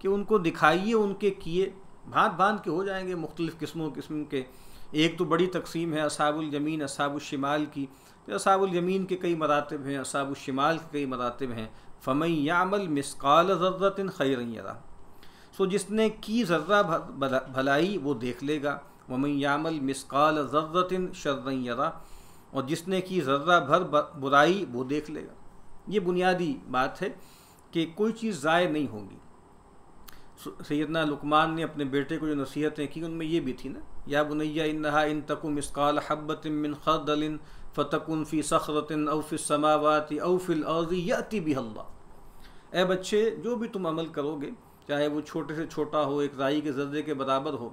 कि उनको दिखाइए उनके किए भांत भांत के हो जाएंगे मुख्तलिफ़ किस्मों किस्म के एक तो बड़ी तकसीम है असाबुल जमीन असाबुल शिमाल की फिर असाबुल यमीन के कई मरातब हैं असाबुल शिमाल के कई मरातब हैं फ़मई यामल मिसकाल ज़र्रतिन खैर सो जिसने की ज़र्रा भलाई वो देख लेगा वमई यामल मिसकाल ज़र्रत शर्र और जिसने की ज़र्रा भर बुराई वो देख लेगा ये बुनियादी बात है कि कोई चीज़ ज़ाय नहीं होगी सैदना लुकमान ने अपने बेटे को जो नसीहतें की उनमें ये भी थी ना या बुनैया इन्हा इन तकुम इसकाल हब्बत मिन खरदलिन फ़तकुन फ़ी सखरतिन अवफ़ समावती अवफ़िल अर्जी यति भी हल्ला ए बच्चे जो भी तुम अमल करोगे चाहे वो छोटे से छोटा हो एक राई के जर्रे के बराबर हो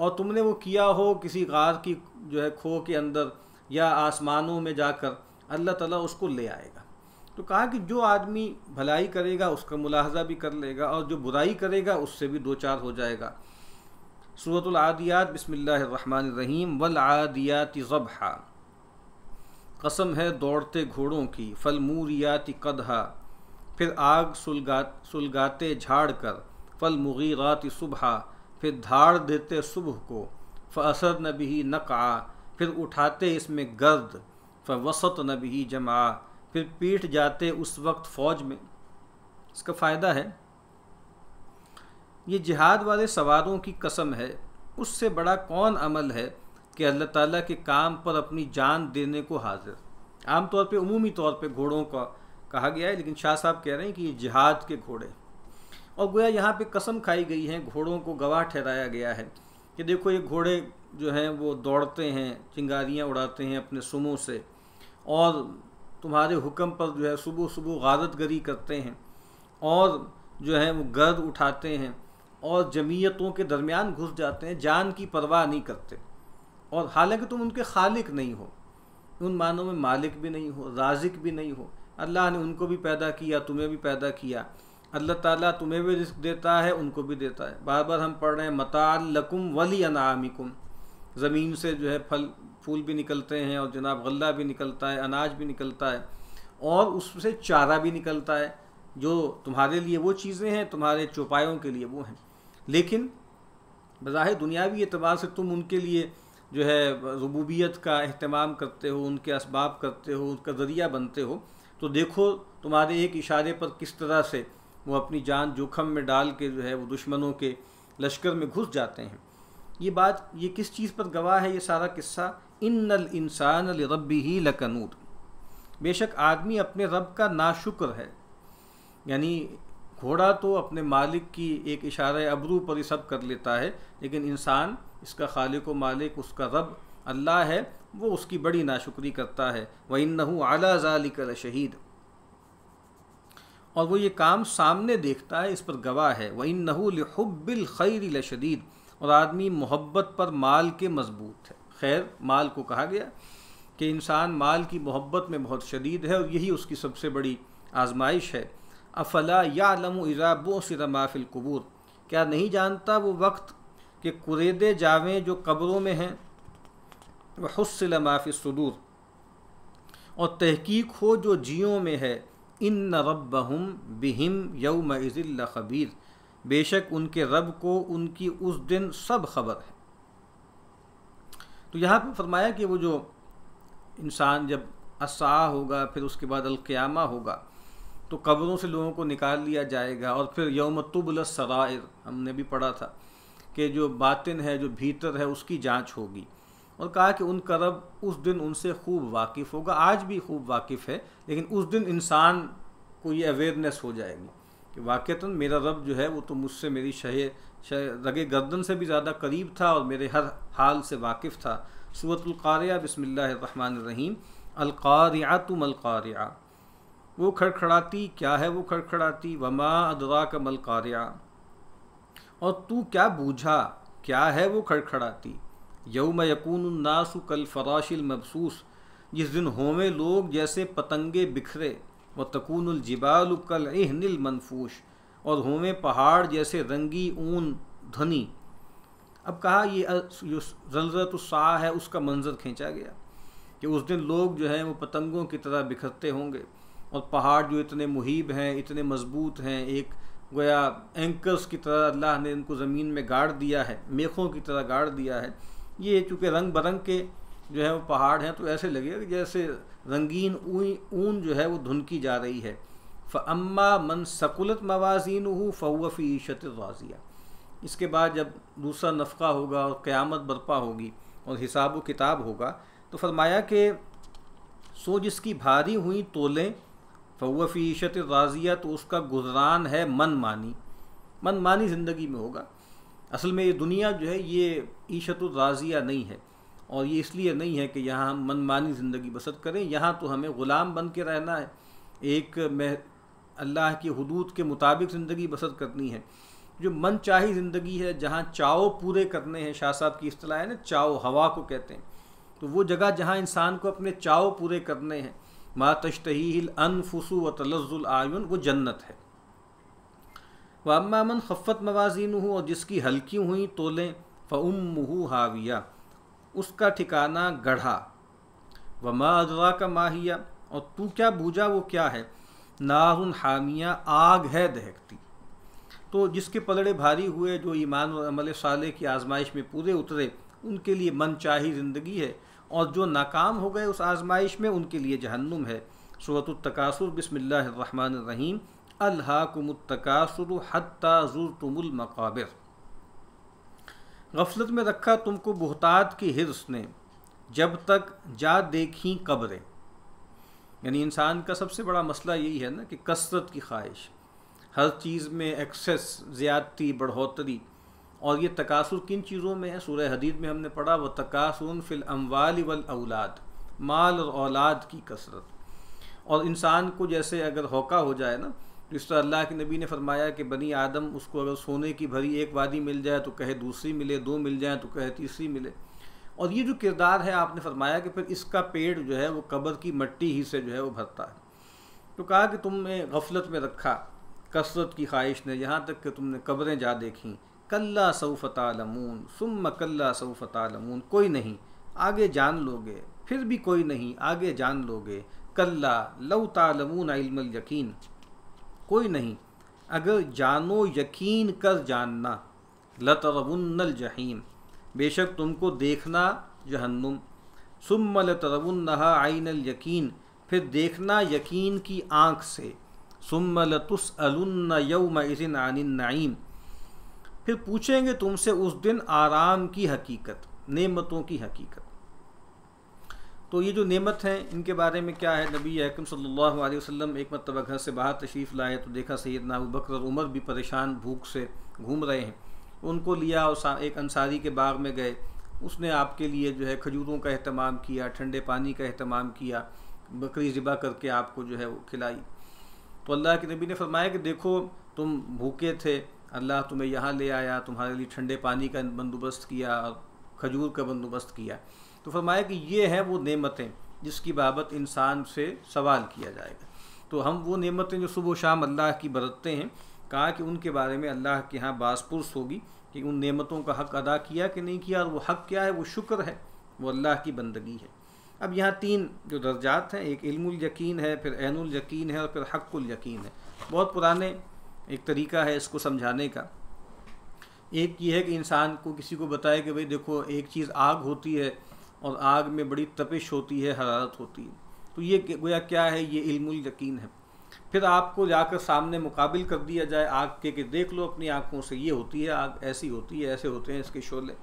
और तुमने वो किया हो किसी गार की जो है खो के अंदर या आसमानों में जाकर अल्लाह ताला उसको ले आएगा तो कहा कि जो आदमी भलाई करेगा उसका मुलाहजा भी कर लेगा और जो बुराई करेगा उससे भी दो चार हो जाएगा सूरतल आदियात बसमिल्लर रहीम वल आदियात ज़बहा कसम है दौड़ते घोड़ों की फलमूरियाति कदहा फिर आग सुलगा सुलगाते झाड़ कर फल मुगीरात सुबह फिर धाड़ देते सुबह को फ़सर नबी आ फिर उठाते इसमें गर्द फ़वसत नबी जमा फिर पीट जाते उस वक्त फ़ौज में इसका फ़ायदा है ये जिहाद वाले सवारों की कसम है उससे बड़ा कौन अमल है कि अल्लाह ताला के काम पर अपनी जान देने को हाजिर आमतौर पे उमूमी तौर पे घोड़ों का कहा गया है लेकिन शाह साहब कह रहे हैं कि ये जिहाद के घोड़े और गोया यहाँ पे कसम खाई गई है घोड़ों को गवाह ठहराया गया है कि देखो ये घोड़े जो हैं वो दौड़ते हैं चिंगारियाँ उड़ाते हैं अपने सुमों से और तुम्हारे हुक्म पर जो है सुबह सुबह गारत गरी करते हैं और जो है वो गर्द उठाते हैं और जमीयतों के दरमियान घुस जाते हैं जान की परवाह नहीं करते और हालांकि तुम उनके खालिक नहीं हो उन मानों में मालिक भी नहीं हो राजिक भी नहीं हो अल्लाह ने उनको भी पैदा किया तुम्हें भी पैदा किया अल्लाह ताला तुम्हें भी रिस्क देता है उनको भी देता है बार बार हम पढ़ रहे हैं मताल लकुम वली अनामिकुम ज़मीन से जो है फल फूल भी निकलते हैं और जनाब गल्ला भी निकलता है अनाज भी निकलता है और उससे चारा भी निकलता है जो तुम्हारे लिए वो चीज़ें हैं तुम्हारे चौपायों के लिए वो हैं लेकिन बज़ाहिर दुनियावी एतबार से तुम उनके लिए जो है रबूबियत का अहतमाम करते हो उनके इसबाब करते हो उनका ज़रिया बनते हो तो देखो तुम्हारे एक इशारे पर किस तरह से वो अपनी जान जोखम में डाल के जो है वो दुश्मनों के लश्कर में घुस जाते हैं ये बात ये किस चीज़ पर गवाह है ये सारा किस्सा इन नल इंसान रबी ही लकनूर बेशक आदमी अपने रब का नाशुक्र है यानी घोड़ा तो अपने मालिक की एक इशारा अबरू पर ही सब कर लेता है लेकिन इंसान इसका खालिक व मालिक उसका रब अल्लाह है वो उसकी बड़ी नाशुक्री करता है वह नहू आला जालिकल शहीद और वो ये काम सामने देखता है इस पर गवाह है वह नहू लहब्बिल खैर शदीद और आदमी मोहब्बत पर माल के मजबूत है खैर माल को कहा गया कि इंसान माल की मोहब्बत में बहुत शदीद है और यही उसकी सबसे बड़ी आजमाइश है अफला या लम बो सिरा माफिल कबूर क्या नहीं जानता वो वक्त कि कुरेदे जावें जो कब्रों में हैं वह हस्ल माफ़ी सदूर और तहकीक हो जो जियो में है इन न रब हम बिहिम यौम खबीर बेशक उनके रब को उनकी उस दिन सब खबर है तो यहाँ पर फरमाया कि वो जो इंसान जब असाह होगा फिर उसके बाद अलक़्यामा होगा तो कब्रों से लोगों को निकाल लिया जाएगा और फिर यौम तुबल हमने भी पढ़ा था के जो बातिन है जो भीतर है उसकी जांच होगी और कहा कि उनका रब उस दिन उनसे खूब वाकिफ़ होगा आज भी खूब वाकिफ़ है लेकिन उस दिन इंसान को ये अवेयरनेस हो जाएगी कि वाक़ता मेरा रब जो है वो तो मुझसे मेरी शह रगे गर्दन से भी ज़्यादा करीब था और मेरे हर हाल से वाकिफ़ था सूरतलक़ारिया बसमीम अलक़ारियातमलक़ारिया वो खड़खड़ाती क्या है वो खड़खड़ाती वमा अदरा का मलकारिया और तू क्या बूझा क्या है वो खड़खड़ाती यौम यकून नासु कल फराशिल मबसूस जिस दिन होवे लोग जैसे पतंगे बिखरे व तकून जिबाल कल एहनिल मनफूश और होमे पहाड़ जैसे रंगी ऊन धनी अब कहा ये जलरत जलजरत है उसका मंजर खींचा गया कि उस दिन लोग जो हैं वो पतंगों की तरह बिखरते होंगे और पहाड़ जो इतने मुहिब हैं इतने मजबूत हैं एक गोया एंकर्स की तरह अल्लाह ने इनको ज़मीन में गाड़ दिया है मेखों की तरह गाड़ दिया है ये चूँकि रंग बरंग के जो है वो पहाड़ हैं तो ऐसे लगे कि जैसे रंगीन ऊन जो है वो धुनकी जा रही है फ़म्मा मन सकुलत मवाजीन हो फ़ौफ़ी ईशत वाजिया इसके बाद जब दूसरा नफ़ा होगा और क़्यामत बरपा होगी और हिसाब व किताब होगा तो फरमाया कि सो जिसकी भारी हुई तोलें फ़व फ़ीशत राज़िया तो उसका गुजरान है मन मानी मन मानी ज़िंदगी में होगा असल में ये दुनिया जो है ये ईशत राज़िया नहीं है और ये इसलिए नहीं है कि यहाँ हम मनमानी ज़िंदगी बसर करें यहाँ तो हमें ग़ुलाम बन के रहना है एक मह अल्लाह के हदूद के मुताबिक ज़िंदगी बसर करनी है जो मन चाही ज़िंदगी है जहाँ चाओ पूरे करने हैं शाह साहब की अतलाह है ना चाओ हवा को कहते हैं तो वो जगह जहाँ इंसान को अपने चाओ पूरे करने हैं मातश्तहील अनफुसु व तलजुल आयुन वो जन्नत है वामामन खफ़त मवाजीन हूँ और जिसकी हल्की हुई तोलें फ़महू हाविया उसका ठिकाना गढ़ा व माजरा का माहिया और तू क्या बूझा वो क्या है नारुन हामिया आग है दहकती तो जिसके पलड़े भारी हुए जो ईमान और अमल साले की आजमाइश में पूरे उतरे उनके लिए मन चाही ज़िंदगी है और जो नाकाम हो गए उस आजमाइश में उनके लिए जहन्नुम है सूरतकासुर बसमीम अल्हाकुमतकासुर हत्ताजुरतुमुल मकाबिर गफलत में रखा तुमको बहतात की हिरस ने जब तक जा देखी कब्रें यानी इंसान का सबसे बड़ा मसला यही है ना कि कसरत की ख्वाहिश हर चीज़ में एक्सेस ज़्यादती बढ़ोतरी और ये तकासुर किन चीज़ों में है सूर्य हदीद में हमने पढ़ा वह तकासुर फिल अमवाल वल औलाद माल और औलाद की कसरत और इंसान को जैसे अगर होका हो जाए ना तो इस तरह अल्लाह के नबी ने फरमाया कि बनी आदम उसको अगर सोने की भरी एक वादी मिल जाए तो कहे दूसरी मिले दो मिल जाए तो कहे तीसरी मिले और ये जो किरदार है आपने फरमाया कि फिर इसका पेड़ जो है वो कब्र की मट्टी ही से जो है वो भरता है तो कहा कि तुमने गफलत में रखा कसरत की ख्वाहिश ने यहाँ तक कि तुमने कब्रें जा देखी कल्ला सऊफ़ लमून सुम कल्ला सऊफ़ तालमून कोई नहीं आगे जान लोगे फिर भी कोई नहीं आगे जान लोगे कल्ला लव तालमून इल्म यकीन कोई नहीं अगर जानो यकीन कर जानना लतरवन्नल जहीम बेशक तुमको देखना जहन्नुम सुम लतरवन्नहा आइनल यकीन फिर देखना यकीन की आँख से सुम लतुस यौम इज़िन आनिन नईम फिर पूछेंगे तुमसे उस दिन आराम की हकीकत नेमतों की हकीकत तो ये जो नेमत हैं इनके बारे में क्या है नबी अकम सल्लल्लाहु अलैहि वसल्लम एक मरतबा घर से बाहर तशरीफ़ लाए तो देखा सैद बकर और उमर भी परेशान भूख से घूम रहे हैं उनको लिया और एक अंसारी के बाग में गए उसने आपके लिए जो है खजूरों का अहतमाम किया ठंडे पानी का अहतमाम किया बकरी ज़िबा करके आपको जो है वो खिलाई तो अल्लाह के नबी ने फरमाया कि देखो तुम भूखे थे अल्लाह तुम्हें यहाँ ले आया तुम्हारे लिए ठंडे पानी का बंदोबस्त किया और खजूर का बंदोबस्त किया तो फरमाया कि ये हैं वो नेमतें जिसकी बाबत इंसान से सवाल किया जाएगा तो हम वो नेमतें जो सुबह शाम अल्लाह की बरतते हैं कहा कि उनके बारे में अल्लाह के यहाँ बासपुरस होगी कि उन नेमतों का हक़ अदा किया कि नहीं किया और वो हक़ क्या है वो शुक्र है वो अल्लाह की बंदगी है अब यहाँ तीन जो दर्जात हैं एक इल्मुल यकीन है फिर यकीन है और फिर हक़ुल यकीन है बहुत पुराने एक तरीका है इसको समझाने का एक ये है कि इंसान को किसी को बताए कि भाई देखो एक चीज़ आग होती है और आग में बड़ी तपिश होती है हरारत होती है तो ये गोया क्या है ये इल्मुल यकीन है फिर आपको जाकर सामने मुकाबिल कर दिया जाए आग के कि देख लो अपनी आँखों से ये होती है आग ऐसी होती है ऐसे होते हैं इसके शोले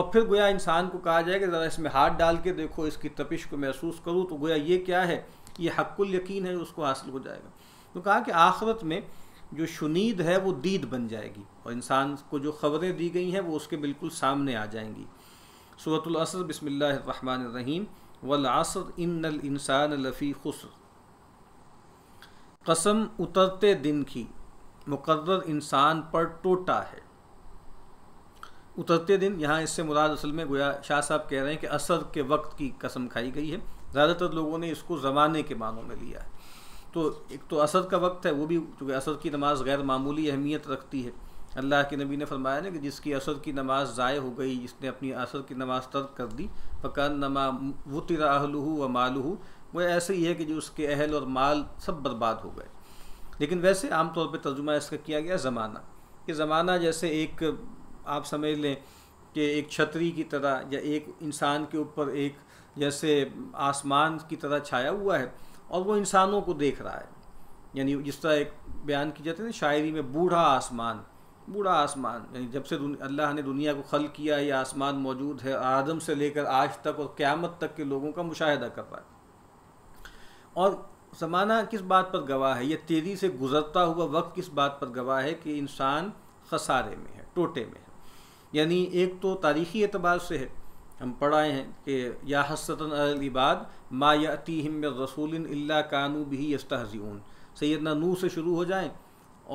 और फिर गोया इंसान को कहा जाए कि ज़रा इसमें हाथ डाल के देखो इसकी तपिश को महसूस करूँ तो गोया ये क्या है ये हक्कुल यकीन है उसको हासिल हो जाएगा तो कहा कि आखरत में जो शुनीद है वो दीद बन जाएगी और इंसान को जो ख़बरें दी गई हैं वो उसके बिल्कुल सामने आ जाएंगी सूरतलसर बसमीम वलासर इन इंसान लफ़ी खुसर कसम उतरते दिन की मुकर इंसान पर टोटा है उतरते दिन यहाँ इससे मुराद असल में गोया शाह साहब कह रहे हैं कि असर के वक्त की कसम खाई गई है ज़्यादातर लोगों ने इसको ज़माने के मानों में लिया है तो एक तो असर का वक्त है वो भी चूँकि असर की नमाज गैर मामूली अहमियत रखती है अल्लाह के नबी ने फरमाया ना कि जिसकी असर की नमाज ज़ाय हो गई जिसने अपनी असर की नमाज तर्क कर दी फ़कान नमा वो तिराहलू व मालू वह ऐसे ही है कि जो उसके अहल और माल सब बर्बाद हो गए लेकिन वैसे आम तौर पर तर्जुमा इसका किया गया ज़माना कि ज़माना जैसे एक आप समझ लें कि एक छतरी की तरह या एक इंसान के ऊपर एक जैसे आसमान की तरह छाया हुआ है और वो इंसानों को देख रहा है यानी जिस तरह एक बयान की जाती है ना शायरी में बूढ़ा आसमान बूढ़ा आसमान यानी जब से अल्लाह ने दुनिया को खल किया ये आसमान मौजूद है आदम से लेकर आज तक और क़्यामत तक के लोगों का मुशाह कर रहा है और ज़माना किस बात पर गवाह है यह तेज़ी से गुजरता हुआ वक्त किस बात पर गवाह है कि इंसान खसारे में है टोटे में है यानी एक तो तारीख़ी एतबार से है हम पढ़ाए हैं कि या हसत अलीबाद मा याती हिम रसूल अल्ला कानू भी यस्तहजीन सैदना नू से शुरू हो जाएं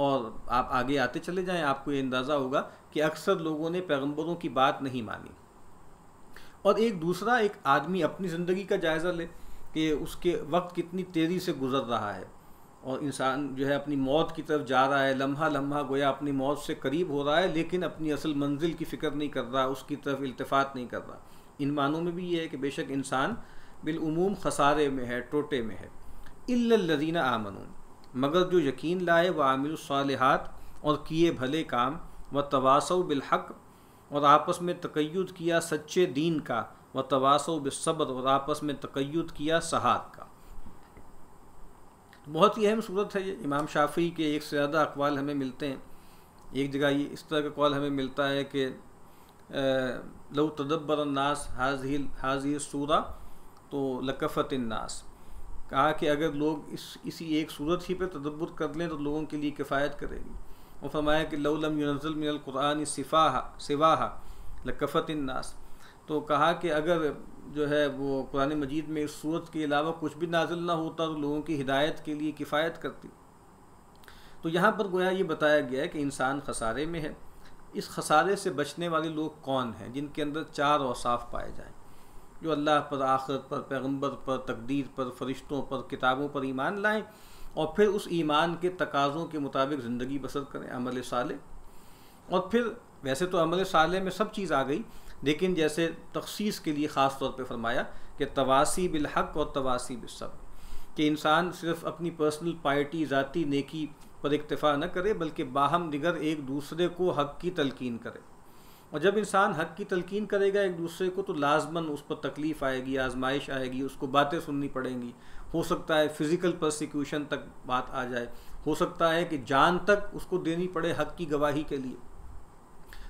और आप आगे आते चले जाएं आपको ये अंदाज़ा होगा कि अक्सर लोगों ने पैगंबरों की बात नहीं मानी और एक दूसरा एक आदमी अपनी ज़िंदगी का जायज़ा ले कि उसके वक्त कितनी तेज़ी से गुजर रहा है और इंसान जो है अपनी मौत की तरफ जा रहा है लम्हा लम्हा गोया अपनी मौत से करीब हो रहा है लेकिन अपनी असल मंजिल की फ़िक्र नहीं कर रहा उसकी तरफ इल्तफात नहीं कर रहा इन मानों में भी ये है कि बेशक इंसान बिलूम खसारे में है टोटे में है इल्लदीना आमनू मगर जो यकीन लाए व आमिलसालहत और किए भले काम व तवासव बिलहक और आपस में तकैद किया सच्चे दीन का व तवासव बिसब्र और आपस में तकैद किया सहात का तो बहुत ही अहम सूरत है ये इमाम शाफी के एक से ज़्यादा अकवाल हमें मिलते हैं एक जगह ये इस तरह का कॉल हमें मिलता है कि लव तदब्बर नास हाजी हाजी सूरा तो लकफ़त नास कहा कि अगर लोग इस इसी एक सूरत ही पर तदब्बर कर लें तो लोगों के लिए किफ़ायत करेगी और फरमाया कि लम यूनजल सिफ़ाहा सिवाहा लकफ़त नास तो कहा कि अगर जो है वो कुरान मजीद में इस सूरत के अलावा कुछ भी नाजिल ना होता तो लोगों की हिदायत के लिए किफ़ायत करती तो यहाँ पर गोया ये बताया गया है कि इंसान खसारे में है इस खसारे से बचने वाले लोग कौन हैं जिनके अंदर चार औसाफ पाए जाएं जो अल्लाह पर आखरत पर पैगंबर पर तकदीर पर फरिश्तों पर किताबों पर ईमान लाएं और फिर उस ईमान के तकाज़ों के मुताबिक ज़िंदगी बसर करें अमल साले और फिर वैसे तो अमल साले में सब चीज़ आ गई लेकिन जैसे तखसीस के लिए ख़ास तौर पर फरमाया कि तवासी बिलहक और तवासी सब कि इंसान सिर्फ अपनी पर्सनल पार्टी ज़ाती नेकी पर इक्तफ़ा न करे बल्कि बाहम दिगर एक दूसरे को हक की तलकिन करे और जब इंसान हक की तलकिन करेगा एक दूसरे को तो लाजमन उस पर तकलीफ़ आएगी आजमाइश आएगी उसको बातें सुननी पड़ेंगी हो सकता है फ़िज़िकल प्रोसिक्यूशन तक बात आ जाए हो सकता है कि जान तक उसको देनी पड़े हक की गवाही के लिए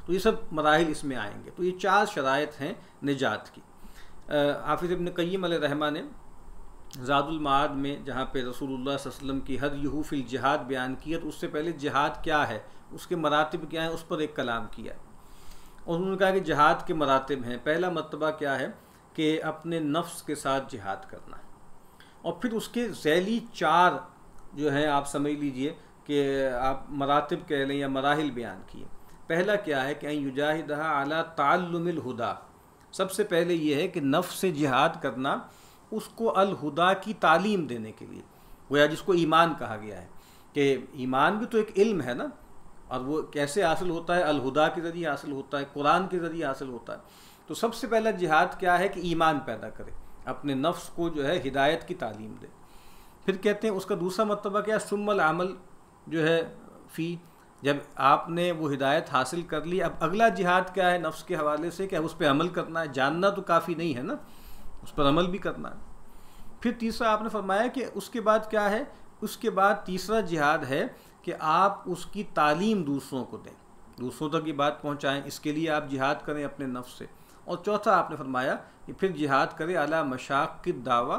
तो ये सब मराहल इसमें आएंगे तो ये चार शरात हैं निजात की हाफिज़ इबन कैम रहमा ने ज़ादुलमाद में जहाँ पर रसूलुल्लाह वसल्लम की हद यहूफिल जिहाद बयान की है तो उससे पहले जिहाद क्या है उसके मरातब क्या हैं उस पर एक कलाम किया और उन्होंने कहा कि जहाद के मरातब हैं पहला मरतबा क्या है कि अपने नफ्स के साथ जिहाद करना और फिर उसके जैली चार जो हैं आप समझ लीजिए कि आप मरातब कह लें या मराहल बयान किए पहला क्या है कि युजाहिदा अला तालुमिल सबसे पहले ये है कि नफ्स से जिहाद करना उसको अलहुदा की तालीम देने के लिए या जिसको ईमान कहा गया है कि ईमान भी तो एक इल्म है ना और वो कैसे हासिल होता है अलहुदा के ज़रिए हासिल होता है कुरान के ज़रिए हासिल होता है तो सबसे पहला जिहाद क्या है कि ईमान पैदा करे अपने नफ्स को जो है हिदायत की तालीम दे फिर कहते हैं उसका दूसरा मरतबा क्या सुमल अमल जो है फ़ी जब आपने वो हिदायत हासिल कर ली अब अगला जिहाद क्या है नफ्स के हवाले से क्या उस पर अमल करना है जानना तो काफ़ी नहीं है ना उस पर अमल भी करना है फिर तीसरा आपने फरमाया कि उसके बाद क्या है उसके बाद तीसरा जिहाद है कि आप उसकी तालीम दूसरों को दें दूसरों तक ये बात पहुँचाएँ इसके लिए आप जिहाद करें अपने नफ़ से और चौथा आपने फरमाया कि फिर जिहाद करें अला मशाक की दावा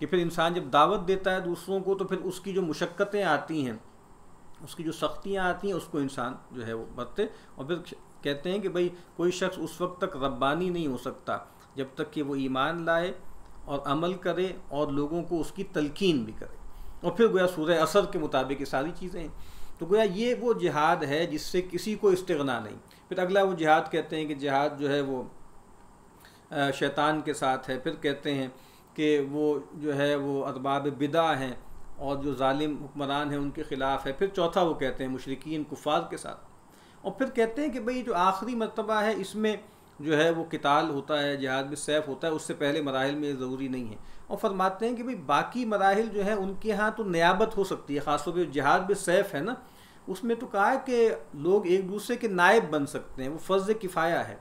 कि फिर इंसान जब दावत देता है दूसरों को तो फिर उसकी जो मुशक्क़तें आती हैं उसकी जो सख्तियाँ आती हैं उसको इंसान जो है वो बरते और फिर कहते हैं कि भाई कोई शख्स उस वक्त तक रब्बानी नहीं हो सकता जब तक कि वो ईमान लाए और अमल करे और लोगों को उसकी तलकिन भी करे और फिर गोया सूर्य असर के मुताबिक ये सारी चीज़ें हैं तो गोया ये वो जिहाद है जिससे किसी को इस्तना नहीं फिर अगला वो जिहाद कहते हैं कि जिहाद जो है वो शैतान के साथ है फिर कहते हैं कि वो जो है वो अरबाब बिदा हैं और जो ालिम हुक्मरान हैं उनके ख़िलाफ़ है फिर चौथा वो कहते हैं मशरकिन कुफार के साथ और फिर कहते हैं कि भाई जो आखिरी मरतबा है इसमें जो है वो किताल होता है जहाद में सैफ होता है उससे पहले मराहल में ज़रूरी नहीं है और फरमाते हैं कि भाई बाकी मराहल जो है उनके यहाँ तो नयाबत हो सकती है ख़ासतौर पर जहाद में सैफ है ना उसमें तो कहा है कि लोग एक दूसरे के नायब बन सकते हैं वो फ़र्ज़ किफ़ाया है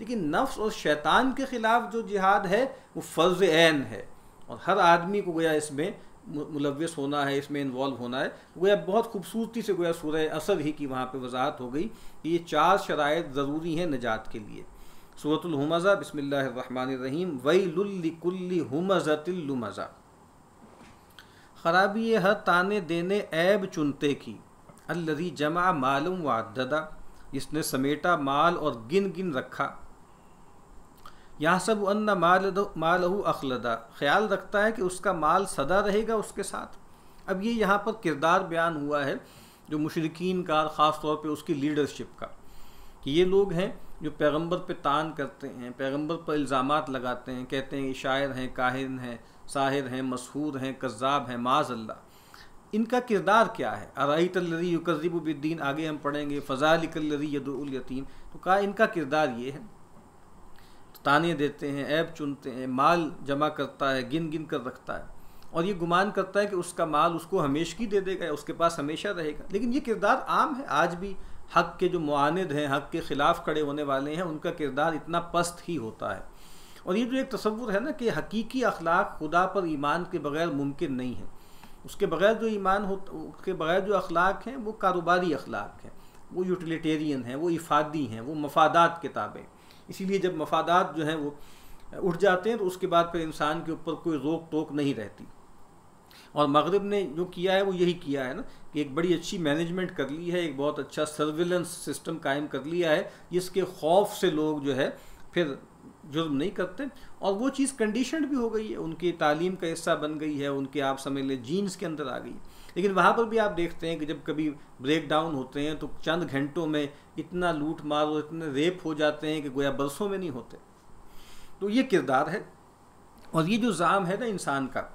लेकिन नफ्स और शैतान के ख़िलाफ़ जो जिहाद है वो फ़र्ज़ ऐन है और हर आदमी को गया इसमें मुलविस होना है इसमें इन्वॉल्व होना है गोया बहुत खूबसूरती से गोया सूर्य असर ही की वहाँ पर वजाहत हो गई कि ये चार शराय ज़रूरी हैं निजात के लिए सूरतुलहमज़ा बसमीम वही हमज़तुलमज़ा खराबी है ताने देने ऐब चुनते की अल्लरी जमा मालूम वादा जिसने समेटा माल और गिन गिन रखा यहाँ सब अन्न माल मालहू अखलदा ख्याल रखता है कि उसका माल सदा रहेगा उसके साथ अब ये यहाँ पर किरदार बयान हुआ है जो मुशरकिन का ख़ास तौर पे उसकी लीडरशिप का कि ये लोग हैं जो पैगंबर पे तान करते हैं पैगंबर पर इल्ज़ाम लगाते हैं कहते हैं शायर हैं काहिन हैं साहिर हैं मशहूर हैं कज़ाब हैं माजल्ला इनका किरदार क्या है अरई तल्लरी आगे हम पढ़ेंगे फ़जाल कल्लरी यदुलयतीम तो कहा इनका किरदार ये है तो ताने देते हैं ऐब चुनते हैं माल जमा करता है गिन गिन कर रखता है और ये गुमान करता है कि उसका माल उसको हमेशगी दे देगा उसके पास हमेशा रहेगा लेकिन ये किरदार आम है आज भी हक के जो मानद हैं हक के ख़िलाफ़ खड़े होने वाले हैं उनका किरदार इतना पस्त ही होता है और ये जो एक तस्वुर है ना कि हकीकी अखलाक खुदा पर ईमान के बगैर मुमकिन नहीं है उसके बगैर जो ईमान हो उसके बगैर जो अखलाक हैं वो कारोबारी अखलाक हैं वो यूटिलिटेरियन हैं वो इफादी हैं वो मफादात किताबें इसीलिए जब मफादात जो हैं वो उठ जाते हैं तो उसके बाद फिर इंसान के ऊपर कोई रोक टोक नहीं रहती और मगरब ने जो किया है वो यही किया है ना कि एक बड़ी अच्छी मैनेजमेंट कर ली है एक बहुत अच्छा सर्विलेंस सिस्टम कायम कर लिया है जिसके खौफ से लोग जो है फिर जुर्म नहीं करते और वो चीज़ कंडीशन भी हो गई है उनकी तालीम का हिस्सा बन गई है उनके आप समझ लें जीन्स के अंदर आ गई लेकिन वहाँ पर भी आप देखते हैं कि जब कभी ब्रेक डाउन होते हैं तो चंद घंटों में इतना लूट मार और इतने रेप हो जाते हैं कि गोया बरसों में नहीं होते तो ये किरदार है और ये जो ज़ाम है ना इंसान का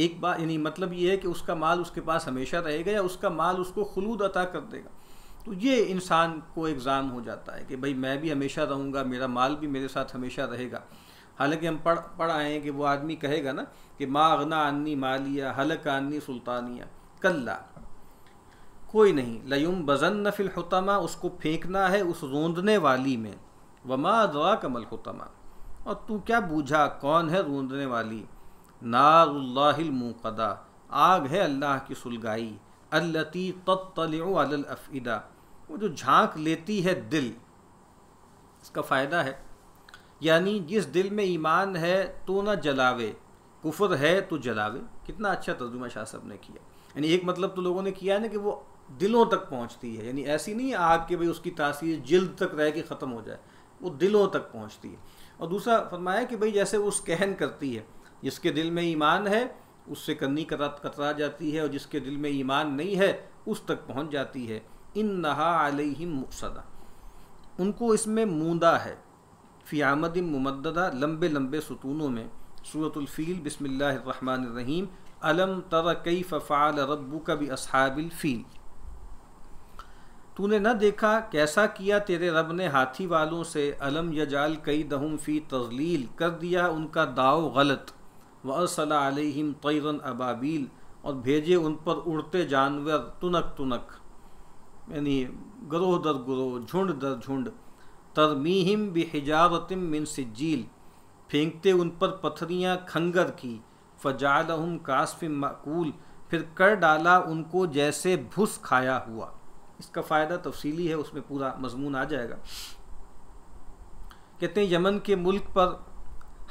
एक बार यानी मतलब ये है कि उसका माल उसके पास हमेशा रहेगा या उसका माल उसको खलूद अता कर देगा तो ये इंसान को एग्ज़ाम हो जाता है कि भाई मैं भी हमेशा रहूँगा मेरा माल भी मेरे साथ हमेशा रहेगा हालांकि हम पढ़ पढ़ आए हैं कि वो आदमी कहेगा ना कि माँ अगना अन्नी मालिया हलक अन्नी सुल्तानिया कल्ला कोई नहीं लयुम बजन नफिल हतमा उसको फेंकना है उस रोंदने वाली में वमा दवा कमल हतमा और तू क्या बूझा कौन है रोंदने वाली नारुल्लाहिलमूकदा आग है अल्लाह की सुलगाई अल्लती तत्तलफ़ीदा वो जो झांक लेती है दिल इसका फ़ायदा है यानी जिस दिल में ईमान है तो ना जलावे कुफर है तो जलावे कितना अच्छा तर्जुमा शाह साहब ने किया यानी एक मतलब तो लोगों ने किया है ना कि वो दिलों तक पहुंचती है यानी ऐसी नहीं आग के भाई उसकी तासीर जिल्द तक रह के ख़त्म हो जाए वो दिलों तक पहुँचती है और दूसरा फरमाया कि भाई जैसे वो स्कैन करती है जिसके दिल में ईमान है उससे कन्नी कतरा कतरा जाती है और जिसके दिल में ईमान नहीं है उस तक पहुंच जाती है इन नहा आलिम मुसदा उनको इसमें मूंदा है फ़ियामद ममदा लंबे लंबे सुतूनों में सूरतलफ़ील बसमीम अलम तर कई फ़फ़ाल रब्बू का भी असहाबिलफ़ील तूने न देखा कैसा किया तेरे रब ने हाथी वालों से अलम यजाल कई दहम फ़ी तजलील कर दिया उनका दाव गलत वसलाम तयरन अबाबील और भेजे उन पर उड़ते जानवर तुनक तुनक यानी गरोह दर गरोह झुंड दर झुंड तरमीम बिहिजारतिम मिन सिजील फेंकते उन पर पथरियाँ खंगर की हम कासफिम मकूल फिर कर डाला उनको जैसे भुस खाया हुआ इसका फ़ायदा तफसीली है उसमें पूरा मजमून आ जाएगा कहते हैं यमन के मुल्क पर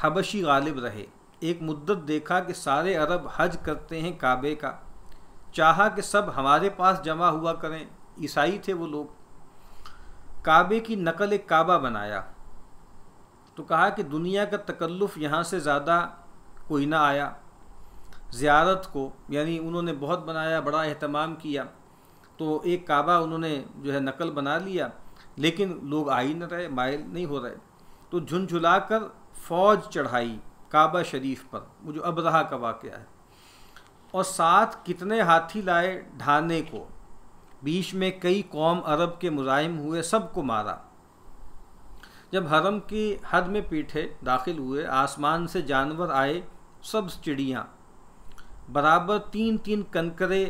हबशी गालिब रहे एक मुद्दत देखा कि सारे अरब हज करते हैं काबे का चाहा कि सब हमारे पास जमा हुआ करें ईसाई थे वो लोग काबे की नकल एक काबा बनाया तो कहा कि दुनिया का तकल्लुफ़ यहाँ से ज़्यादा कोई ना आया ज़्यारत को यानी उन्होंने बहुत बनाया बड़ा अहतमाम किया तो एक काबा उन्होंने जो है नकल बना लिया लेकिन लोग आ ही न रहे मायल नहीं हो रहे तो झुंझुला कर फौज चढ़ाई काबा शरीफ पर वो जो अबरहा का वाक़ है और साथ कितने हाथी लाए ढाने को बीच में कई कौम अरब के मुजाहिम हुए सबको मारा जब हरम की हद में पीठे दाखिल हुए आसमान से जानवर आए सब चिड़ियाँ बराबर तीन तीन कनकरे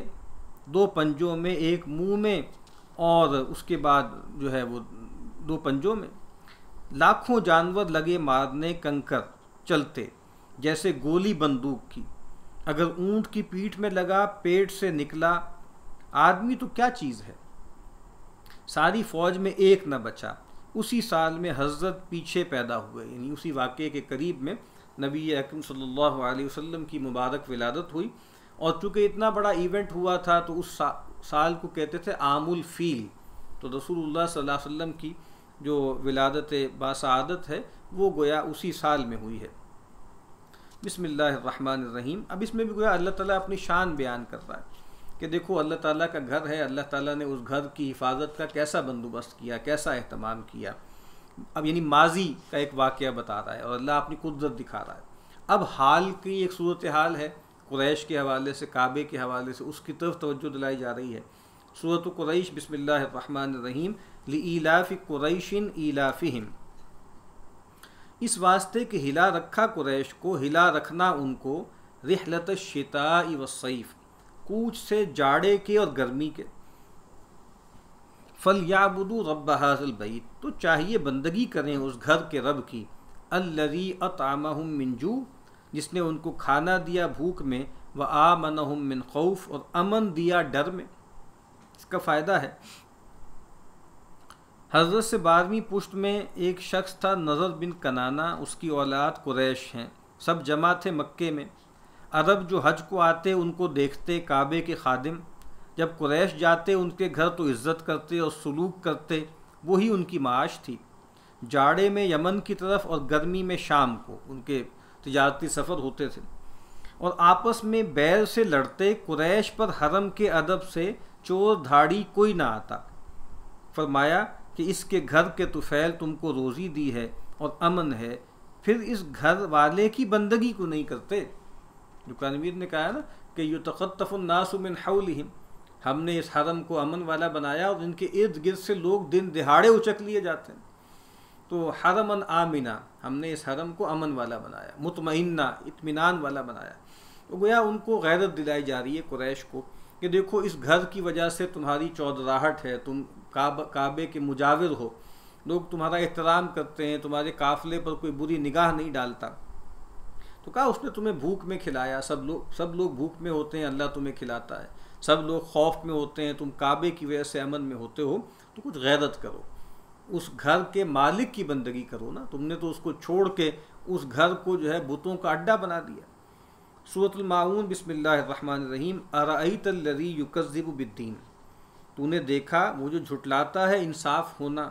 दो पंजों में एक मुंह में और उसके बाद जो है वो दो पंजों में लाखों जानवर लगे मारने कंकर चलते जैसे गोली बंदूक की अगर ऊंट की पीठ में लगा पेट से निकला आदमी तो क्या चीज़ है सारी फौज में एक न बचा उसी साल में हजरत पीछे पैदा हुए यानी उसी वाक़े के करीब में नबी अकम सल्लल्लाहु अलैहि वसल्लम की मुबारक विलादत हुई और चूँकि इतना बड़ा इवेंट हुआ था तो उस सा, साल को कहते थे आमुल फ़ील तो रसूलुल्लाह सल्लल्लाहु अलैहि वसल्लम की जो विलादत बासादत है वो गोया उसी साल में हुई है बिसमीम अब इसमें भी गोया अल्लाह ताली अपनी शान बयान कर रहा है कि देखो अल्लाह ताली का घर है अल्लाह ताली ने उस घर की हिफाजत का कैसा बंदोबस्त किया कैसा अहतमाम किया अब यानी माजी का एक वाक़ बता रहा है और अल्लाह अपनी कुदरत दिखा रहा है अब हाल की एक सूरत हाल है कुरैश के हवाले से काबे के हवाले से उसकी तरफ तोज्जो दिलाई जा रही है सूरत क्रैश बसमिल्लर रहीम लाफ कुरैशिन ईलाफ़िम इस वास्ते कि हिला रखा कुरैश को हिला रखना उनको रिहलत शिता वसैफ़ कूच से जाड़े के और गर्मी के फल याबुदू रब हाजल बईत तो चाहिए बंदगी करें उस घर के रब की अल्लरी हम मिनजू जिसने उनको खाना दिया भूख में व हम मिन खौफ और अमन दिया डर में इसका फ़ायदा है हजरत से बारहवीं पुष्ट में एक शख्स था नज़र बिन कनाना उसकी औलाद कुरैश हैं सब जमा थे मक्के में अरब जो हज को आते उनको देखते काबे के खादिम जब कुरैश जाते उनके घर तो इज़्ज़त करते और सलूक करते वही उनकी माश थी जाड़े में यमन की तरफ और गर्मी में शाम को उनके तजारती सफ़र होते थे और आपस में बैर से लड़ते कुरैश पर हरम के अदब से चोर धाड़ी कोई ना आता फरमाया कि इसके घर के तुफैल तुमको रोज़ी दी है और अमन है फिर इस घर वाले की बंदगी को नहीं करते जो ने कहा ना कि यू तखतफ़ुलनासमिन हौलहिम हमने इस हरम को अमन वाला बनाया और इनके इर्द गिर्द से लोग दिन दिहाड़े उचक लिए जाते हैं तो हरमन आमिना हमने इस हरम को अमन वाला बनाया मुतमइन्ना इतमान वाला बनाया तो गया उनको गैरत दिलाई जा रही है कुरैश को कि देखो इस घर की वजह से तुम्हारी चौधराहट है तुम काबे के मुजाविर हो लोग तुम्हारा एहतराम करते हैं तुम्हारे काफिले पर कोई बुरी निगाह नहीं डालता तो कहा उसने तुम्हें भूख में खिलाया सब लोग सब लोग भूख में होते हैं अल्लाह तुम्हें खिलाता है सब लोग खौफ में होते हैं तुम काबे की वजह से अमन में होते हो तो कुछ गैरत करो उस घर के मालिक की बंदगी करो ना तुमने तो उसको छोड़ के उस घर को जो है बुतों का अड्डा बना दिया सूरतमाउन बसमिल्लर रहीम अरतलरी युकज़िबुद्दीन तूने देखा वो जो झुटलाता है इंसाफ होना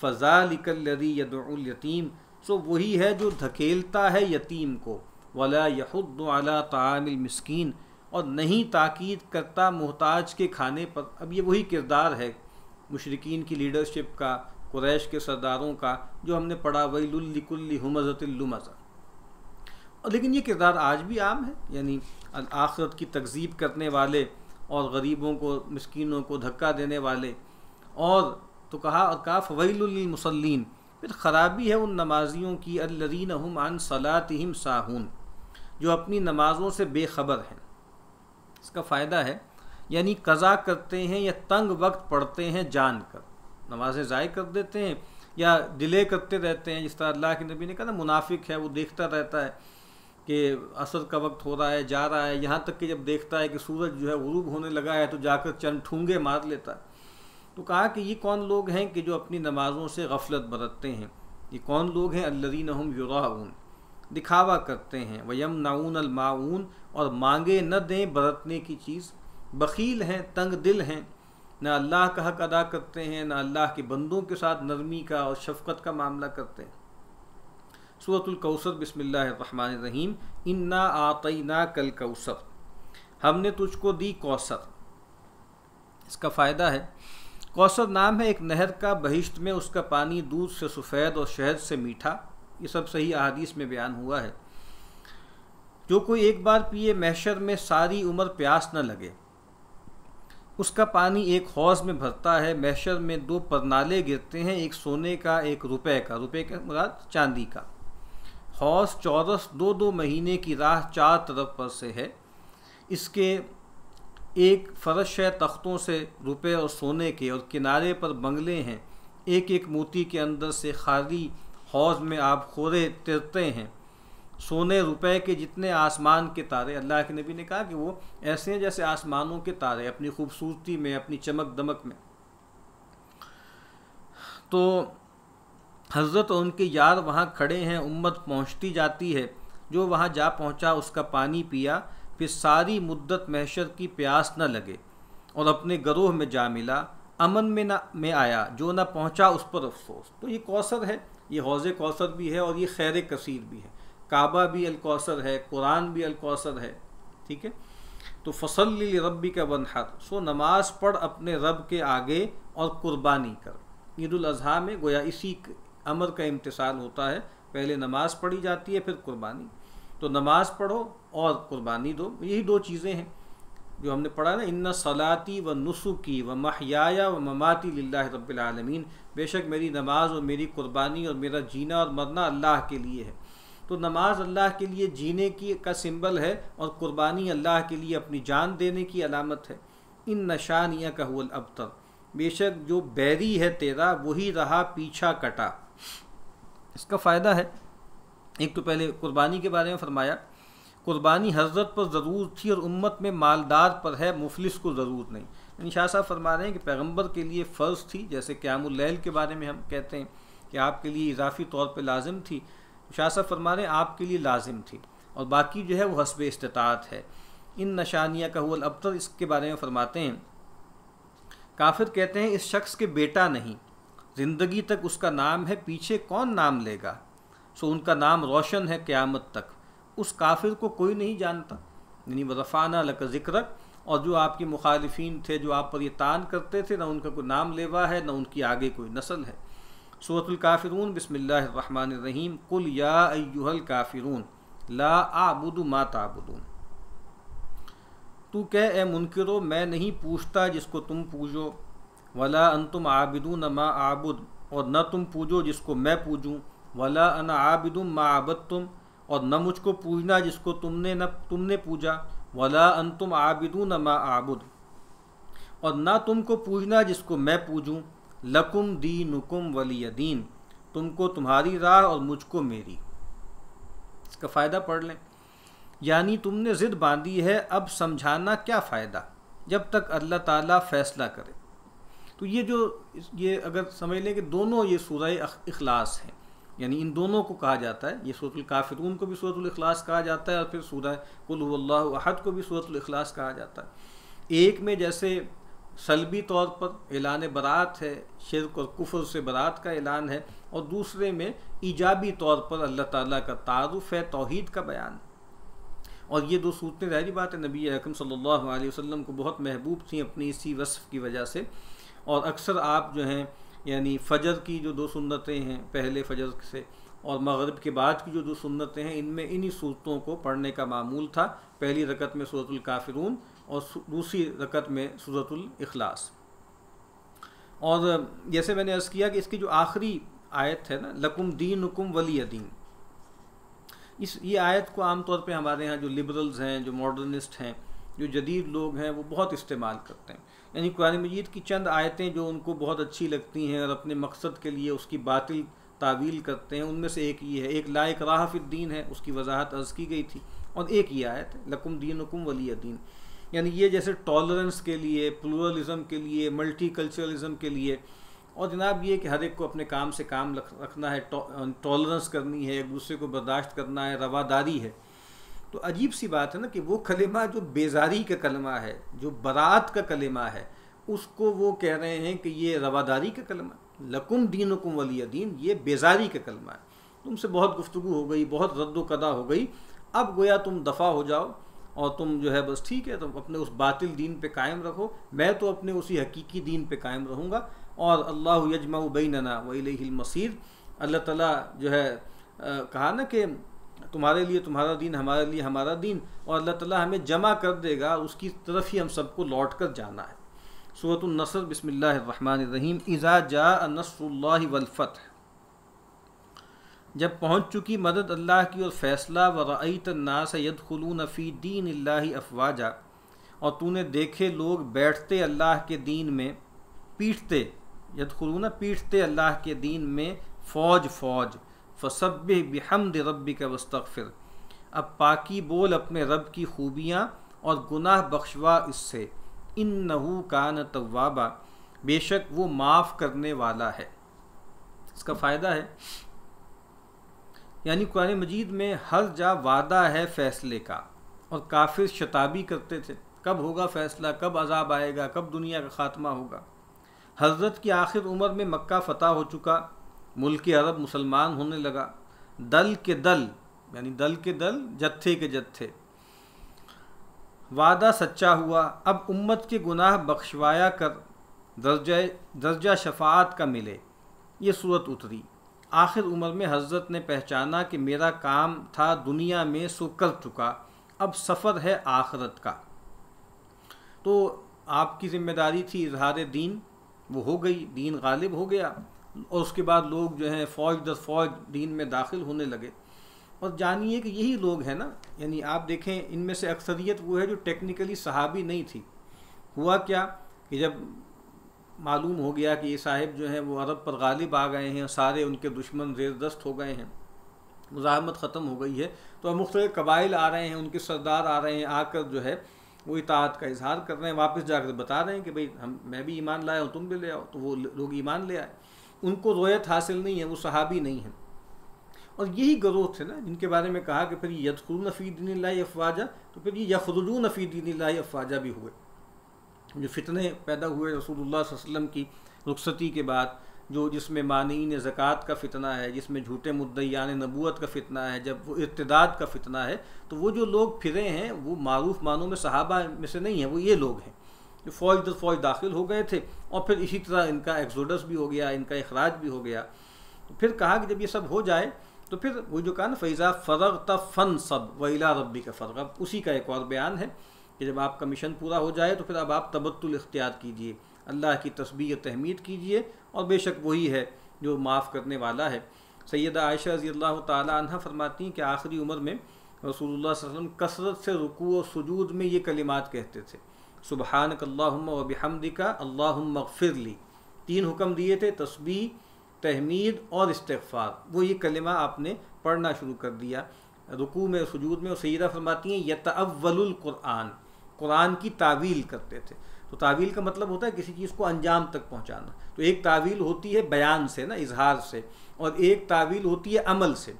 फ़ज़ालिकल्लरी यदीम सो वही है जो धकेलता है यतीम को वला यहद अला तामिल मस्किन और नहीं ताकीद करता मोहताज के खाने पर अब ये वही किरदार है मशरकिन की लीडरशिप का कुरैश के सरदारों का जो हमने पढ़ा वहीकुल्ली हमज़तुमज़ा और लेकिन ये किरदार आज भी आम है यानी आखरत की तकजीब करने वाले और गरीबों को मस्किनों को धक्का देने वाले और तो कहा और कहा फ़वैलमसलिन फिर ख़राबी है उन नमाजियों की अलरीन हम अन सलातम साहून जो अपनी नमाज़ों से बेखबर हैं इसका फ़ायदा है यानी कज़ा करते हैं या तंग वक्त पढ़ते हैं जान कर नमाजें ज़ाय कर देते हैं या डिले करते रहते हैं जिस तरह अल्लाह के नबी ने कहा ना मुनाफिक है वो देखता रहता है कि असर का वक्त हो रहा है जा रहा है यहाँ तक कि जब देखता है कि सूरज जो है गुरूब होने लगा है तो जाकर चंद ठूंगे मार लेता है तो कहा कि ये कौन लोग हैं कि जो अपनी नमाज़ों से गफलत बरतते हैं ये कौन लोग हैं अल्लरीन हम युराउन दिखावा करते हैं वयम नाउन अलमाउन और मांगे न दें बरतने की चीज़ बकील हैं तंग दिल हैं ना अल्लाह का हक अदा करते हैं ना अल्लाह के बंदों के साथ नरमी का और शफकत का मामला करते हैं सूरतुल्कौसर बसमीम इन्ना आतना कल कौसर हमने तुझको दी कौसर इसका फ़ायदा है कौसर नाम है एक नहर का बहिश्त में उसका पानी दूध से सफ़ेद और शहद से मीठा ये सब सही अहदीस में बयान हुआ है जो कोई एक बार पिए महशर में सारी उम्र प्यास न लगे उसका पानी एक हौज में भरता है महशर में दो परनाले गिरते हैं एक सोने का एक रुपए का रुपए का मुराद मतलब चांदी का हौस चौरस दो दो महीने की राह चार तरफ पर से है इसके एक फर्श है तख्तों से रुपए और सोने के और किनारे पर बंगले हैं एक एक मोती के अंदर से खारी हौज में आप खोरे तिरते हैं सोने रुपए के जितने आसमान के तारे अल्लाह के नबी ने कहा कि वो ऐसे हैं जैसे आसमानों के तारे अपनी खूबसूरती में अपनी चमक दमक में तो हजरत और उनके यार वहाँ खड़े हैं उम्मत पहुँचती जाती है जो वहाँ जा पहुँचा उसका पानी पिया फिर सारी मुद्दत महशर की प्यास न लगे और अपने गरोह में जा मिला अमन में ना में आया जो ना पहुँचा उस पर अफसोस तो ये कौसर है ये हौज़ कौसर भी है और ये खैर कसीर भी है काबा भी अलकौसर है कुरान भी अलकौसर है ठीक है तो फसल रबी का वनहर सो नमाज पढ़ अपने रब के आगे और कुर्बानी कर ईद अजी में गोया इसी अमर का इम्तसाल होता है पहले नमाज पढ़ी जाती है फिर कुर्बानी तो नमाज पढ़ो और कुर्बानी दो यही दो चीज़ें हैं जो हमने पढ़ा ना इन्ना सलाती व नुसुकी व महयाया व ममाती लाला रबालमीन बेशक मेरी नमाज और मेरी कुर्बानी और मेरा जीना और मरना अल्लाह के लिए है तो नमाज अल्लाह के लिए जीने की का सिंबल है और कुर्बानी अल्लाह के लिए अपनी जान देने की अलामत है इन नशानिया का अब अबतर बेशक जो बैरी है तेरा वही रहा पीछा कटा इसका फ़ायदा है एक तो पहले कुर्बानी के बारे में फरमाया कुर्बानी हजरत पर ज़रूर थी और उम्मत में मालदार पर है मुफलिस को ज़रूर नहीं यानी शाह साहब फरमा रहे हैं कि पैगंबर के लिए फ़र्ज़ थी जैसे क्यामल के बारे में हम कहते हैं कि आपके लिए इजाफी तौर पर लाजिम थी शाह साहब फरमा रहे हैं आपके लिए लाजिम थी और बाकी जो है वो हसब इस्तात है इन नशानिया का हुआ अबतर इसके बारे में फरमाते हैं काफिर कहते हैं इस शख्स के बेटा नहीं ज़िंदगी तक उसका नाम है पीछे कौन नाम लेगा सो उनका नाम रोशन है क़्यामत तक उस काफिर को कोई नहीं जानता यानी रफ़ाना लक ज़िक्रक और जो आपके मुखालफन थे जो आप पर ये तान करते थे ना उनका कोई नाम लेवा है ना उनकी आगे कोई नस्ल है सूरतुल काफिरून रहीम कुल या अयुहल काफिरून ला आबुद मा ताबुदून तू कह ए मुनकरो मैं नहीं पूछता जिसको तुम पूजो वला अन तुम आबिदू न मा आबुद और न तुम पूजो जिसको मैं पूजूँ वला अन आबिदुम मा आबद तुम और न मुझको पूजना जिसको तुमने न तुमने पूजा वला अन तुम आबिदू न मा आबुद और न तुमको पूजना जिसको मैं पूजूँ लकुम दी नुकुम वली दीन तुमको तुम्हारी राह और मुझको मेरी इसका फ़ायदा पढ़ लें यानी तुमने ज़िद बांधी है अब समझाना क्या फ़ायदा जब तक अल्लाह ताला फैसला करे तो ये जो ये अगर समझ लें कि दोनों ये सूरह इखलास हैं यानी इन दोनों को कहा जाता है ये सूरतुल काफिरून को भी सूरतुल अखलास कहा जाता है और फिर सूरह कुल्लाह अहद को भी सूरतुल अखलास कहा जाता है एक में जैसे सलबी तौर पर ऐलान बरात है शिरक और कुफर से बरात का ऐलान है और दूसरे में ईजाबी तौर पर अल्लाह ताला का तारुफ है तोहद का बयान है और ये दो सूतें जाहिर बात है नबी अकम सल्लल्लाहु अलैहि वसल्लम को बहुत महबूब थी अपनी इसी वसफ़ की वजह से और अक्सर आप जो हैं यानी फ़जर की जो दो सुन्नतें हैं पहले फ़जर से और मगरब के बाद की जो दो सुन्नतें हैं इनमें इन्हीं सूरतों को पढ़ने का मामूल था पहली रकत में सूरतुल काफिरून और दूसरी रकत में सूरतुल इखलास और जैसे मैंने अर्ज़ किया कि इसकी जो आखिरी आयत है ना लकुम दीन हुकुम वली दीन इस ये आयत को आमतौर पर हमारे यहाँ जो लिबरल्स हैं जो मॉडर्निस्ट हैं जो जदीद लोग हैं वो बहुत इस्तेमाल करते हैं यानी कुरान मजीद की चंद आयतें जो उनको बहुत अच्छी लगती हैं और अपने मकसद के लिए उसकी बातिल तावील करते हैं उनमें से एक ये है एक लायक राहफ़ुद्दीन है उसकी वजाहत अर्ज़ की गई थी और एक ये आयत है लकुम दीन हुकुम वली दीन यानी ये जैसे टॉलरेंस के लिए प्लूरलिज़म के लिए मल्टी कल्चरलिज़म के लिए और जनाब ये कि हर एक को अपने काम से काम रखना है टॉलरेंस करनी है एक दूसरे को बर्दाश्त करना है रवादारी है तो अजीब सी बात है ना कि वो कलिमा जो बेजारी का कलमा है जो बरात का कलिमा है उसको वो कह रहे हैं कि ये रवादारी का कलमा लकुम दीन कुम वली दीन ये बेजारी का कलमा है तुमसे बहुत गुफ्तु हो गई बहुत रद्द कदा हो गई अब गोया तुम दफ़ा हो जाओ और तुम जो है बस ठीक है तुम अपने उस बातिल दीन पे कायम रखो मैं तो अपने उसी हकीकी दीन पे कायम रहूँगा और अल्लाह यजमा बैनना वही मसीर अल्लाह ताला जो है आ, कहा ना कि तुम्हारे लिए तुम्हारा दीन हमारे लिए हमारा दीन और अल्लाह ताला हमें जमा कर देगा उसकी तरफ ही हम सबको लौट कर जाना है सूरत नसर बसमीम इज़ा जा नसर वलफ़त जब पहुँच चुकी मदद अल्लाह की और फैसला तन्ना सैद खलून फ़ी दीन अफवाजा और तूने देखे लोग बैठते अल्लाह के दीन में पीटते यद खलून पीटते अल्लाह के दीन में फ़ौज फ़ौज फ़सब बिहमद रब का वस्तफ़िर अब पाकि बोल अपने रब की खूबियाँ और गुनाह बख्शवा इससे इन नहू न तवाबा बेशक वो माफ़ करने वाला है इसका फ़ायदा है यानी कुरान मजीद में हर जा वादा है फ़ैसले का और काफिर शताबी करते थे कब होगा फ़ैसला कब अजाब आएगा कब दुनिया का ख़ात्मा होगा हजरत की आखिर उम्र में मक्का फ़तह हो चुका मुल्क अरब मुसलमान होने लगा दल के दल यानी दल के दल जत्थे के जत्थे वादा सच्चा हुआ अब उम्मत के गुनाह बख्शवाया कर दर्जा दर्जा शफात का मिले ये सूरत उतरी आखिर उम्र में हजरत ने पहचाना कि मेरा काम था दुनिया में सो कर चुका अब सफ़र है आखरत का तो आपकी जिम्मेदारी थी इजहार दीन वो हो गई दीन गालिब हो गया और उसके बाद लोग जो हैं फौज दस फौज दीन में दाखिल होने लगे और जानिए कि यही लोग हैं ना यानी आप देखें इनमें से अक्सरियत वो है जो टेक्निकली सहाबी नहीं थी हुआ क्या कि जब मालूम हो गया कि ये साहिब जो हैं वो अरब पर गालिब आ गए हैं सारे उनके दुश्मन जेरदस्त हो गए हैं मुजामत ख़त्म हो गई है तो अब मुख्तलिफ कबाइल आ रहे हैं उनके सरदार आ रहे हैं आकर जो है वो इतात का इजहार कर रहे हैं वापस जाकर बता रहे हैं कि भाई हम मैं भी ईमान लाया हूँ तुम भी ले आओ तो वो लोग ईमान ले आए उनको रोयत हासिल नहीं है वो सहाबी नहीं है और यही गरोह थे ना जिनके बारे में कहा कि फिर ये नफी फ़ीदीन लाई अफवाजा तो फिर ये यखरुलून फ़ीदीन लाई अफवाजा भी हुए जो फितने पैदा हुए रसूलुल्लाह वसल्लम की रुखसती के बाद जो जिसमें मानीन ज़क़़त का फ़ितना है जिसमें झूठे मुद्दान नबूत का फ़ितना है जब वो इतदाद का फ़ितना है तो वो जो लोग फिरे हैं वो मरूफ मानों में सहाबा में से नहीं हैं वो ये लोग हैं जो फौज दर फौज दाखिल हो गए थे और फिर इसी तरह इनका एक्सोडस भी हो गया इनका अखराज भी हो गया तो फिर कहा कि जब ये सब हो जाए तो फिर वो जो कहा ना फैज़ा फ़र्ग फ़न सब वीला रब्बी का फ़र्ग अब उसी का एक और बयान है कि जब आपका मिशन पूरा हो जाए तो फिर अब आप तबत्तुल इख्तियार कीजिए अल्लाह की तस्बी तहमीद कीजिए और बेशक वही है जो माफ़ करने वाला है सैद आयशा रजी अल्लाह तह फरमाती कि आखिरी उम्र में रसूलुल्लाह वसल्लम कसरत से रुकू और सजूद में ये कलिमात कहते थे सुबहान कल्लाम वबहमदी का अल्लाम तीन हुक्म दिए थे तस्बी तहमीद और इस्तफ़ार वो ये कलमा आपने पढ़ना शुरू कर दिया रुकू में सजूद में और सैदा फरमाती हैं यतअवलकुरान कुरान की तावील करते थे तो तावील का मतलब होता है किसी चीज़ को अंजाम तक पहुँचाना तो एक तावील होती है बयान से ना इजहार से और एक तावील होती है अमल से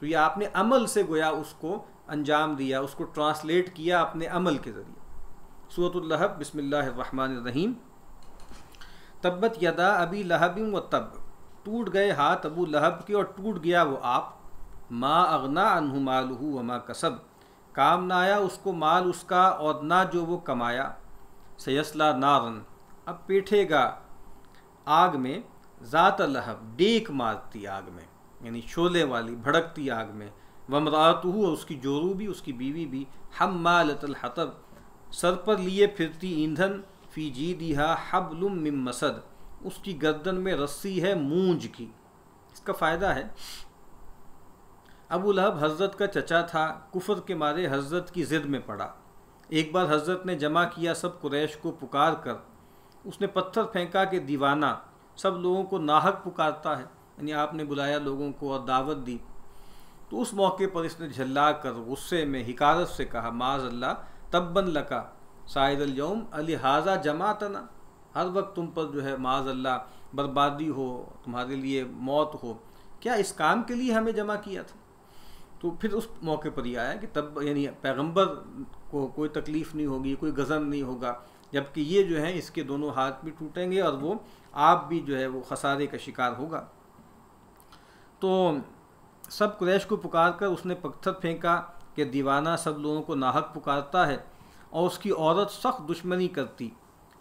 तो ये आपने अमल से गोया उसको अंजाम दिया उसको ट्रांसलेट किया अपने अमल के ज़रिए लहब बसमीम तब्बत यदा अभी लहब व तब टूट गए हाथ अबू लहब के और टूट गया वो आप माँ अगना अनहु मालहू व माँ कसब काम ना आया उसको माल उसका और ना जो वो कमाया सयसला नारन अब पेठेगा आग में ज़ात लहब डेक मारती आग में यानी शोले वाली भड़कती आग में वमरातू और उसकी जोरू भी उसकी बीवी भी हम मालतल हतब सर पर लिए फिरती ईंधन फी जी दिहा हबलुम मिम मसद उसकी गर्दन में रस्सी है मूंज की इसका फ़ायदा है अबू लहब हजरत का चचा था कुफर के मारे हजरत की ज़िद में पड़ा एक बार हजरत ने जमा किया सब कुरैश को पुकार कर उसने पत्थर फेंका के दीवाना सब लोगों को नाहक पुकारता है यानी आपने बुलाया लोगों को और दावत दी तो उस मौके पर इसने झल्ला कर गुस्से में हिकारत से कहा माज अल्लाह तब्बन लका शायद यौम अली हाजा जमातना हर वक्त तुम पर जो है माजल्ला बर्बादी हो तुम्हारे लिए मौत हो क्या इस काम के लिए हमें जमा किया था तो फिर उस मौके पर ही आया कि तब यानी पैगंबर को कोई तकलीफ़ नहीं होगी कोई गज़न नहीं होगा जबकि ये जो है इसके दोनों हाथ भी टूटेंगे और वो आप भी जो है वो खसारे का शिकार होगा तो सब क्रैश को पुकार कर उसने पत्थर फेंका कि दीवाना सब लोगों को नाहक पुकारता है और उसकी औरत सख्त दुश्मनी करती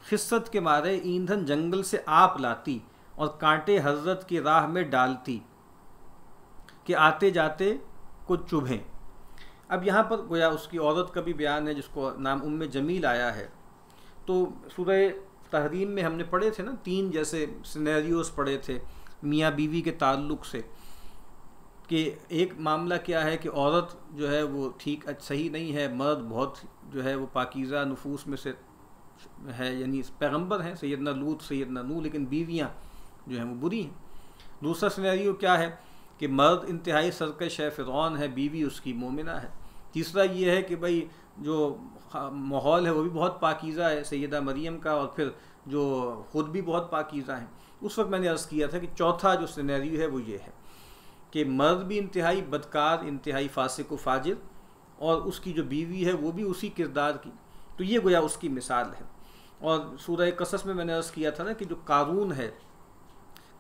खिस्सत के मारे ईंधन जंगल से आप लाती और कांटे हजरत की राह में डालती कि आते जाते को चुभें अब यहाँ पर गोया उसकी औरत का भी बयान है जिसको नाम उम जमील आया है तो सूर्य तहरीम में हमने पढ़े थे ना तीन जैसे सिनेरियोस पढ़े थे मियाँ बीवी के ताल्लुक से कि एक मामला क्या है कि औरत जो है वो ठीक सही नहीं है मर्द बहुत जो है वो पाकिज़ा नफूस में से है यानी पैगंबर हैं सैदना लूत सैदना नू लेकिन बीवियाँ जो हैं वो बुरी हैं दूसरा सिनेरियो क्या है कि मर्द इंतहाई सरकश है फ़िरौन है बीवी उसकी मोमिना है तीसरा ये है कि भाई जो हाँ, माहौल है वो भी बहुत पाकिज़ा है सैदा मरीम का और फिर जो ख़ुद भी बहुत पाकिज़ा हैं उस वक्त मैंने अर्ज़ किया था कि चौथा जो सिनेरियो है वो ये है कि मर्द भी इंतहाई बदकार इंतहाई फासिक व फाजिर और उसकी जो बीवी है वो भी उसी किरदार की तो ये गोया उसकी मिसाल है और सूरह कसस में मैंने अर्ज़ किया था ना कि जो कारून है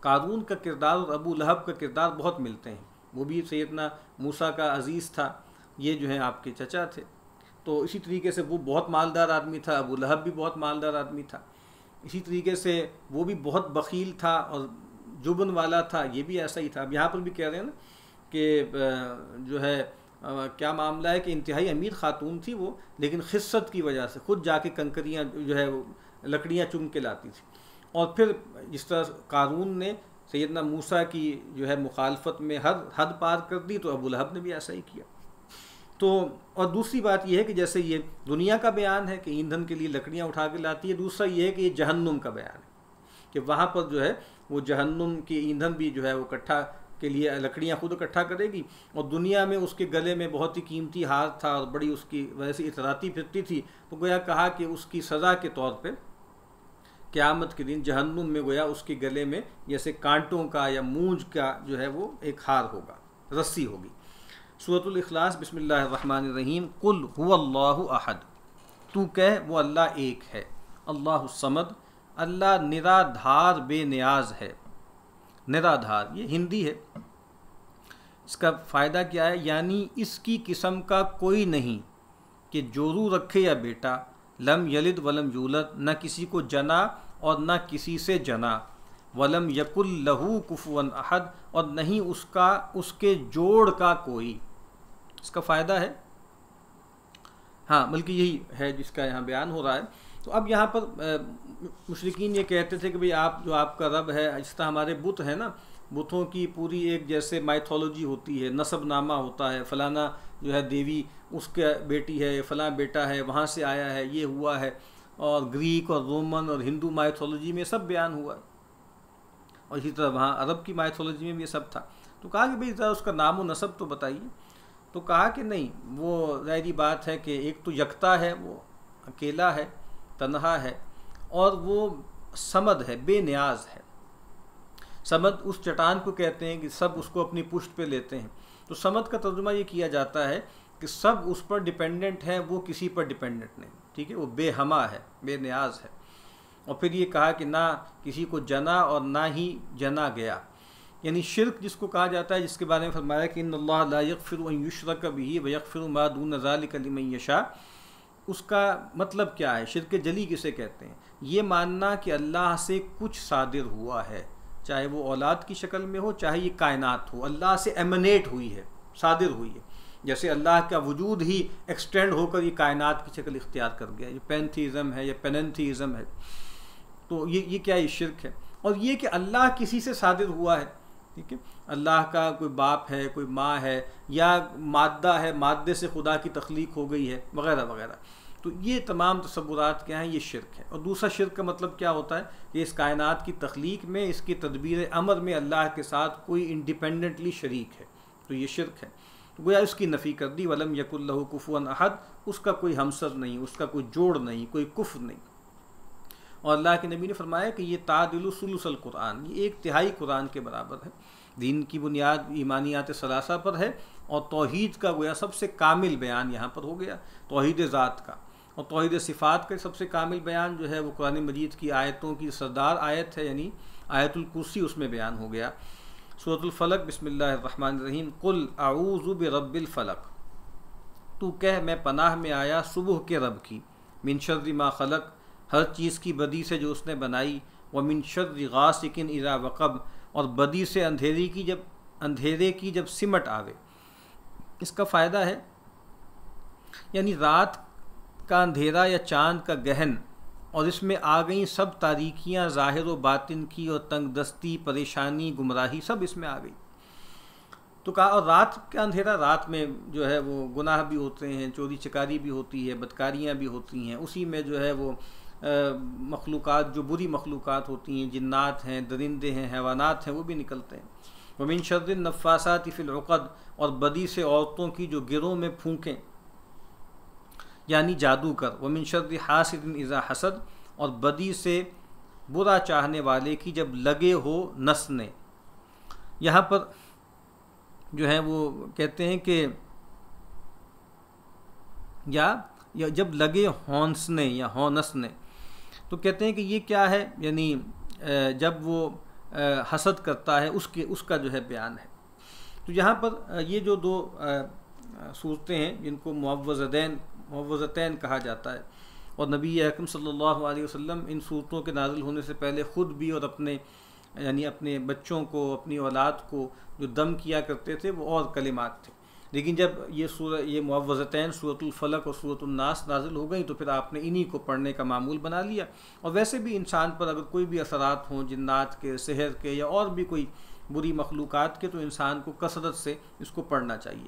कारून का किरदार और अबू लहब का किरदार बहुत मिलते हैं वो भी सैदना मूसा का अज़ीज़ था ये जो है आपके चचा थे तो इसी तरीके से वो बहुत मालदार आदमी था अबू लहब भी बहुत मालदार आदमी था इसी तरीके से वो भी बहुत बकील था और जुबन वाला था ये भी ऐसा ही था अब यहाँ पर भी कह रहे हैं ना कि जो है क्या मामला है कि इंतहाई अमीर खातून थी वो लेकिन खिस्सत की वजह से खुद जाके कंकरियाँ जो है लकड़ियाँ चुम के लाती थी और फिर जिस तरह कानून ने सैदना मूसा की जो है मुखालफत में हद हद पार कर दी तो अबू लहब ने भी ऐसा ही किया तो और दूसरी बात यह है कि जैसे ये दुनिया का बयान है कि ईंधन के लिए लकड़ियाँ उठा के लाती है दूसरा ये है कि ये जहन्नुम का बयान है कि वहाँ पर जो है वो जहन्नुम के ईंधन भी जो है वो इकट्ठा के लिए लकड़ियाँ खुद इकट्ठा करेगी और दुनिया में उसके गले में बहुत ही कीमती हार था और बड़ी उसकी वजह से इतराती फिरती थी तो गोया कहा कि उसकी सज़ा के तौर पर क़्यामत के दिन जहन्नुम में गोया उसके गले में जैसे कांटों का या मूंज का जो है वो एक हार होगा रस्सी होगी सूरतलखलास बसमिल्लर रहीम कुल अहद तू कह वो अल्लाह एक है अल्लाह समद अल्लाह निराधार बेनियाज है निराधार ये हिंदी है इसका फ़ायदा क्या है यानी इसकी किस्म का कोई नहीं कि जोरू रखे या बेटा लम यलिद वलम यूलत न किसी को जना और न किसी से जना वलम यकुल लहू कुफवन अहद और नहीं उसका उसके जोड़ का कोई इसका फ़ायदा है हाँ बल्कि यही है जिसका यहाँ बयान हो रहा है तो अब यहाँ पर मुशरकिन ये कहते थे कि भाई आप जो आपका रब है जिस तरह हमारे बुत हैं ना बुतों की पूरी एक जैसे माइथोलॉजी होती है नसब नामा होता है फलाना जो है देवी उसके बेटी है फलाना बेटा है वहाँ से आया है ये हुआ है और ग्रीक और रोमन और हिंदू माइथोलॉजी में सब बयान हुआ और इसी तरह वहाँ अरब की माइथोलॉजी में भी ये सब था तो कहा कि भाई ज़रा उसका नाम व नसब तो बताइए तो कहा कि नहीं वो जहरी बात है कि एक तो यकता है वो अकेला है तनहा है और वो समद है बेनियाज है समद उस चट्टान को कहते हैं कि सब उसको अपनी पुष्ट पे लेते हैं तो समद का तर्जुमा ये किया जाता है कि सब उस पर डिपेंडेंट है वो किसी पर डिपेंडेंट नहीं ठीक है वो बेहमा है बेनियाज है और फिर ये कहा कि ना किसी को जना और ना ही जना गया यानी शिरक जिसको कहा जाता है जिसके बारे में फरमाया कि इन फिर यकफ़िर युशरक भी वक़फ़िर मादून रज़ालिकलीम यशा उसका मतलब क्या है शिरक जली किसे कहते हैं ये मानना कि अल्लाह से कुछ सादिर हुआ है चाहे वो औलाद की शक्ल में हो चाहे ये कायनात हो अल्लाह से एमनेट हुई है सादिर हुई है जैसे अल्लाह का वजूद ही एक्सटेंड होकर ये कायनात की शक्ल इख्तियार कर गया ये पैंथीज़म है या पेनथीज़म है तो ये ये क्या ये शिरक है और ये कि अल्लाह किसी से सादिर हुआ है ठीक है अल्लाह का कोई बाप है कोई माँ है या मादा है मादे से खुदा की तख्लीक हो गई है वगैरह वगैरह तो ये तमाम तस्वुरात क्या हैं ये शिरक है और दूसरा शिरक का मतलब क्या होता है कि इस कायनात की तख्लीक में इसकी तदबीर अमर में अल्लाह के साथ कोई इंडिपेंडेंटली शरीक है तो ये शिरक है तो गोया उसकी नफ़ी कर दी वलम यक़ुल्लु कुफुअन अहद उसका कोई हमसर नहीं उसका कोई जोड़ नहीं कोई कुफ नहीं और अल्लाह के नबी ने फरमाया कि ये तादिलसलसल कुरान ये एक तिहाई कुरान के बराबर है दीन की बुनियाद ईमानियात सलासा पर है और तोहद का गोया सबसे कामिल बयान यहाँ पर हो गया तोहहीद ज़ात का और तोहद सिफ़ात के सबसे कामिल बयान जो है वो कुरान मजीद की आयतों की सरदार आयत है यानी कुर्सी उसमें बयान हो गया सूरतलफ़लक बसमीम कुल आऊज़ुब रब्बिलफ़लक तू कह मैं पनाह में आया सुबह के रब की मिनशर्री माँ खलक हर चीज़ की बदी से जो उसने बनाई व मिनशर्री गासिकिन इरा वक़ब और बदी से अंधेरी की जब अंधेरे की जब सिमट आवे इसका फ़ायदा है यानी रात का अंधेरा या चांद का गहन और इसमें आ गई सब तारीखियाँ ज़ाहिर व बातिन की और तंग दस्ती परेशानी गुमराही सब इसमें आ गई तो कहा और रात का अंधेरा रात में जो है वो गुनाह भी होते हैं चोरी चकारी भी होती है बदकारियाँ भी होती हैं उसी में जो है वो मखलूक जो बुरी मखलूक होती हैं जन्ात हैं दरिंदे हैं हैवानात हैं वो भी निकलते हैं वमिन शर्द नफासात फ़िलुक़द और बदी से औरतों की जो गिरों में फूकें यानी जादू कर वमिन शर्र हासिद इज़ा हसद और बदी से बुरा चाहने वाले की जब लगे हो नस ने यहाँ पर जो है वो कहते हैं कि या, या जब लगे हॉन्स ने या हॉनस ने तो कहते हैं कि ये क्या है यानी जब वो हसद करता है उसके उसका जो है बयान है तो यहाँ पर ये जो दो सूरतें हैं जिनको मुआवजदैन मवज़तैन कहा जाता है और नबी अकम सल्ला वसम इन सूरतों के नाजिल होने से पहले ख़ुद भी और अपने यानी अपने बच्चों को अपनी औलाद को जो दम किया करते थे वो और कलिमात थे लेकिन जब ये सूर ये मुवज़तैन सूरतुलफ़लक और सूरतनास नाजिल हो गई तो फिर आपने इन्हीं को पढ़ने का मामूल बना लिया और वैसे भी इंसान पर अगर कोई भी असरात हों जन्ात के शहर के या और भी कोई बुरी मखलूक़ात के तो इंसान को कसरत से इसको पढ़ना चाहिए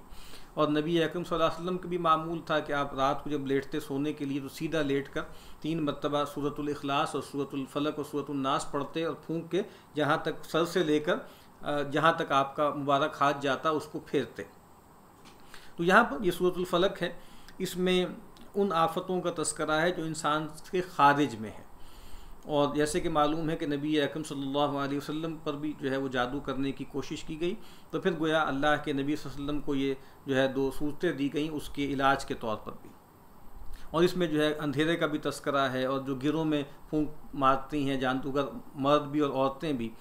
और नबी अकरम वसल्लम का भी मामूल था कि आप रात को जब लेटते सोने के लिए तो सीधा लेट कर तीन मरतबा सूरतलखलास और सूरतफ़लक और सूरतनास पढ़ते और फूँक के जहाँ तक सर से लेकर जहाँ तक आपका मुबारक हाथ जाता उसको फेरते तो यहाँ पर यह सूरतलफलक है इसमें उन आफतों का तस्करा है जो इंसान के खारिज में है और जैसे कि मालूम है कि नबी अकम सल्लल्लाहु अलैहि वसल्लम पर भी जो है वो जादू करने की कोशिश की गई तो फिर गोया अल्लाह के नबी वसल्लम को ये जो है दो सूरतें दी गई उसके इलाज के तौर पर भी और इसमें जो है अंधेरे का भी तस्करा है और जो गिरों में फूंक मारती हैं जानतूगर मर्द भी और औरतें भी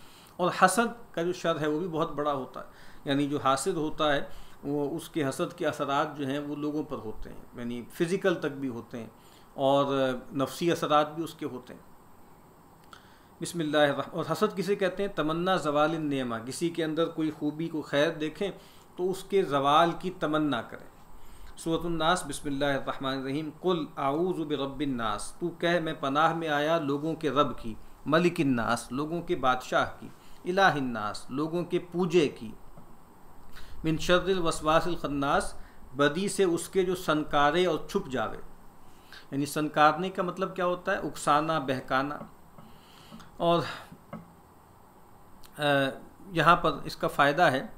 और हसद का जो शर है वो भी बहुत बड़ा होता है यानी जो हासिल होता है वो उसके हसद के असरात जो हैं वो लोगों पर होते हैं यानी फ़िज़िकल तक भी होते हैं और नफसी असरात भी उसके होते हैं बिसमिल्ल और हसद किसे कहते हैं तमन्ना जवाल नेमा किसी के अंदर कोई खूबी को खैर देखें तो उसके जवाल की तमन्ना करें सूरतनास रहीम कुल आऊज़ रबास तू कह मैं पनाह में आया लोगों के रब की मलिकन्नास लोगों के बादशाह की इलाहन्नास लोगों के पूजे की मिन बदी से उसके जो सनकारे और छुप जावे यानी सनकारने का मतलब क्या होता है उकसाना बहकाना और यहाँ पर इसका फ़ायदा है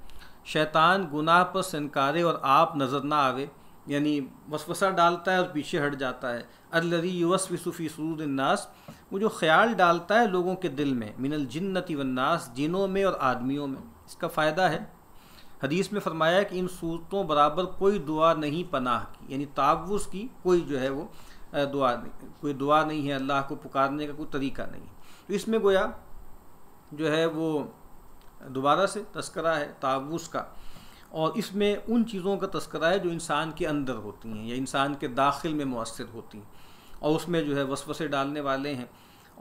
शैतान गुनाह पर सनकारे और आप नज़र ना आवे यानी वसवसा डालता है और पीछे हट जाता है अल्लरी युवस विसुफ़ी सूरनास वो जो ख्याल डालता है लोगों के दिल में मिनल जिन्नति वन्नास जिनों में और आदमियों में इसका फ़ायदा है हदीस में फरमाया कि इन सूरतों बराबर कोई दुआ नहीं पनाह की यानी तावुस की कोई जो है वो दुआ नहीं कोई दुआ नहीं है अल्लाह को पुकारने का कोई तरीका नहीं तो इसमें गोया जो है वो दोबारा से तस्करा है ताबूस का और इसमें उन चीज़ों का तस्करा है जो इंसान के अंदर होती हैं या इंसान के दाखिल में मौसर होती हैं और उसमें जो है वसवसे डालने वाले हैं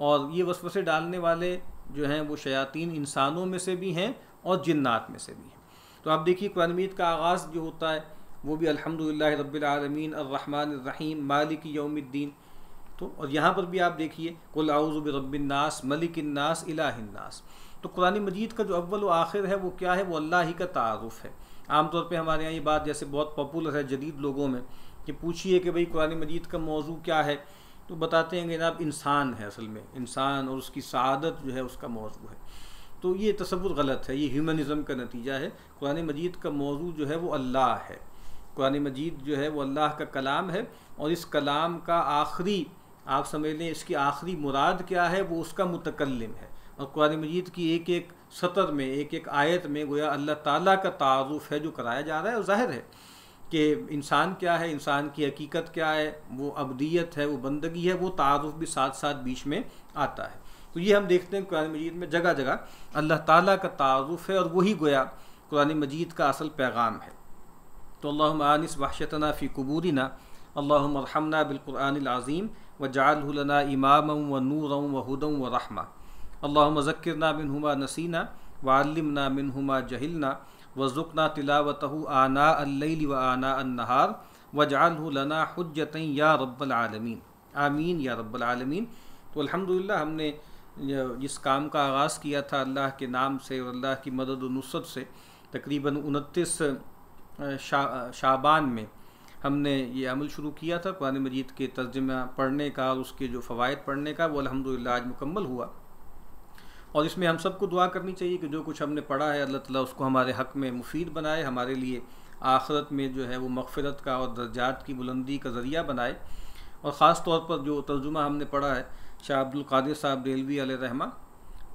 और ये वसवसे डालने वाले जो हैं वो शयातीन इंसानों में से भी हैं और जन्ात में से भी हैं तो आप देखिए कुरान का आगाज़ जो होता है वो भी अलहमदिल्ला रबालमीन रहीम मालिक यौमद्दीन तो और यहाँ पर भी आप देखिए कुल आउज़ुब मलिकन्नास इलाहन्नास तो कुरानी मजीद का जो अव्वल आखिर है वो क्या है वो अल्लाह ही का तारफ़ है आमतौर पर हमारे यहाँ ये बात जैसे बहुत पॉपुलर है जदीद लोगों में कि पूछिए कि भाई कुरानी मजीद का मौजू क्या है तो बताते हैं कि जनाब इंसान है असल में इंसान और उसकी शादत जो है उसका मौजू है तो ये तस्वुर गलत है ये ह्यूमनिज़म का नतीजा है कुरान मजीद का मौजू जो है वो अल्लाह है कुरान मजीद जो है वो अल्लाह का कलाम है और इस कलाम का आखिरी आप समझ लें इसकी आखिरी मुराद क्या है वो उसका मुतकलम है और कुरान मजीद की एक एक सतर में एक एक आयत में गोया अल्लाह ताला का तारुफ है जो कराया जा रहा है वो जाहिर है कि इंसान क्या है इंसान की हकीकत क्या है वो अबदीत है वो बंदगी है वो तारुफ भी साथ साथ बीच में आता है तो ये हम देखते हैं कुरान मजीद में जगह जगह अल्लाह ताला का तारुफ है और वही गोया कुरान मजीद का असल पैगाम है तो अल्लाह आनिस वाशतना फ़ी कबूरिना अल्लाह मरहमना अज़ीम व जालना इमाम व नूर व हदम व रहमा अल्लाम ज़क्रना मिनहुमा नसीना वालमना मिनहुमा जहिलना वज़ुकना तिलावत आना अल्ल व आना अन्नहार व जालना हजत या रब्बालमीन आमीन या रब्बालमीन तो अल्हम्दुलिल्लाह हमने जिस काम का आगाज़ किया था अल्लाह के नाम से और अल्लाह की मदद नुसरत से तकरीबन उनतीस शा, शाबान में हमने ये अमल शुरू किया था कुरान मजीद के तर्जमा पढ़ने का और उसके जो फ़वाद पढ़ने का वो अलहमदिल्ला आज मुकम्मल हुआ और इसमें हम सबको दुआ करनी चाहिए कि जो कुछ हमने पढ़ा है अल्लाह ताला उसको हमारे हक़ में मुफीद बनाए हमारे लिए आखरत में जो है वो मगफ़रत का और दर्जात की बुलंदी का ज़रिया बनाए और ख़ास तौर पर जो तर्जुमा हमने पढ़ा है शाह अब्दुल कादिर साहब रेलवी रहमा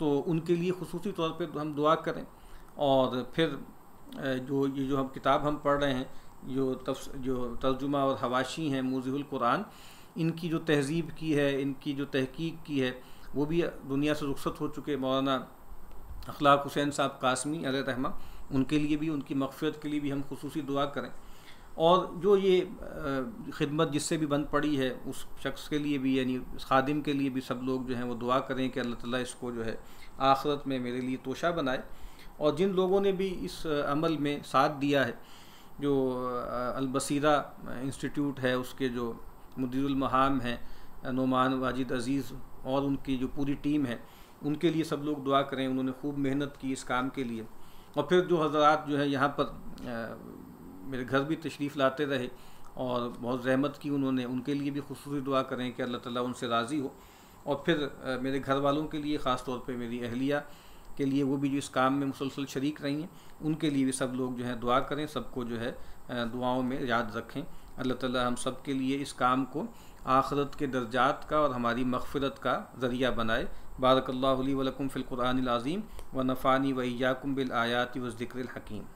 तो उनके लिए खसूसी तौर पर हम दुआ करें और फिर जो ये जो हम किताब हम पढ़ रहे हैं जो तफ जो तर्जुमा और हवाशी हैं मूजहुल कुरान इनकी जो तहजीब की है इनकी जो तहकीक की है वो भी दुनिया से रुखसत हो चुके मौलाना अखलाक हुसैन साहब कासमी अल रहमा उनके लिए भी उनकी मकफियत के लिए भी हम खसूस दुआ करें और जो ये खिदमत जिससे भी बंद पड़ी है उस शख्स के लिए भी यानी खादिम के लिए भी सब लोग जो हैं वो दुआ करें कि अल्लाह ताला इसको जो है आखरत में मेरे लिए तोशा बनाए और जिन लोगों ने भी इस अमल में साथ दिया है जो अलबसीरा इंस्टीट्यूट है उसके जो मुदीरमहाम हैं नुमान वाजिद अज़ीज़ और उनकी जो पूरी टीम है उनके लिए सब लोग दुआ करें उन्होंने खूब मेहनत की इस काम के लिए और फिर जो हजरात जो है यहाँ पर आ, मेरे घर भी तशरीफ़ लाते रहे और बहुत रहमत की उन्होंने उनके लिए भी खसूस दुआ करें कि अल्लाह ताला उनसे राज़ी हो और फिर आ, मेरे घर वालों के लिए ख़ास तौर पे मेरी अहलिया के लिए वो भी जो इस काम में मुसलसल शरीक रही हैं उनके लिए भी सब लोग जो है दुआ करें सबको जो है दुआओं में याद रखें अल्लाह ताला हम सब के लिए इस काम को आखरत के दर्जात का और हमारी मगफरत का ज़रिया बनाए बारकल्ला वलकम फ़िलकुरान आज़ीम व नफ़ानी व याकुम बिल आयाति वज़िक्र हकीम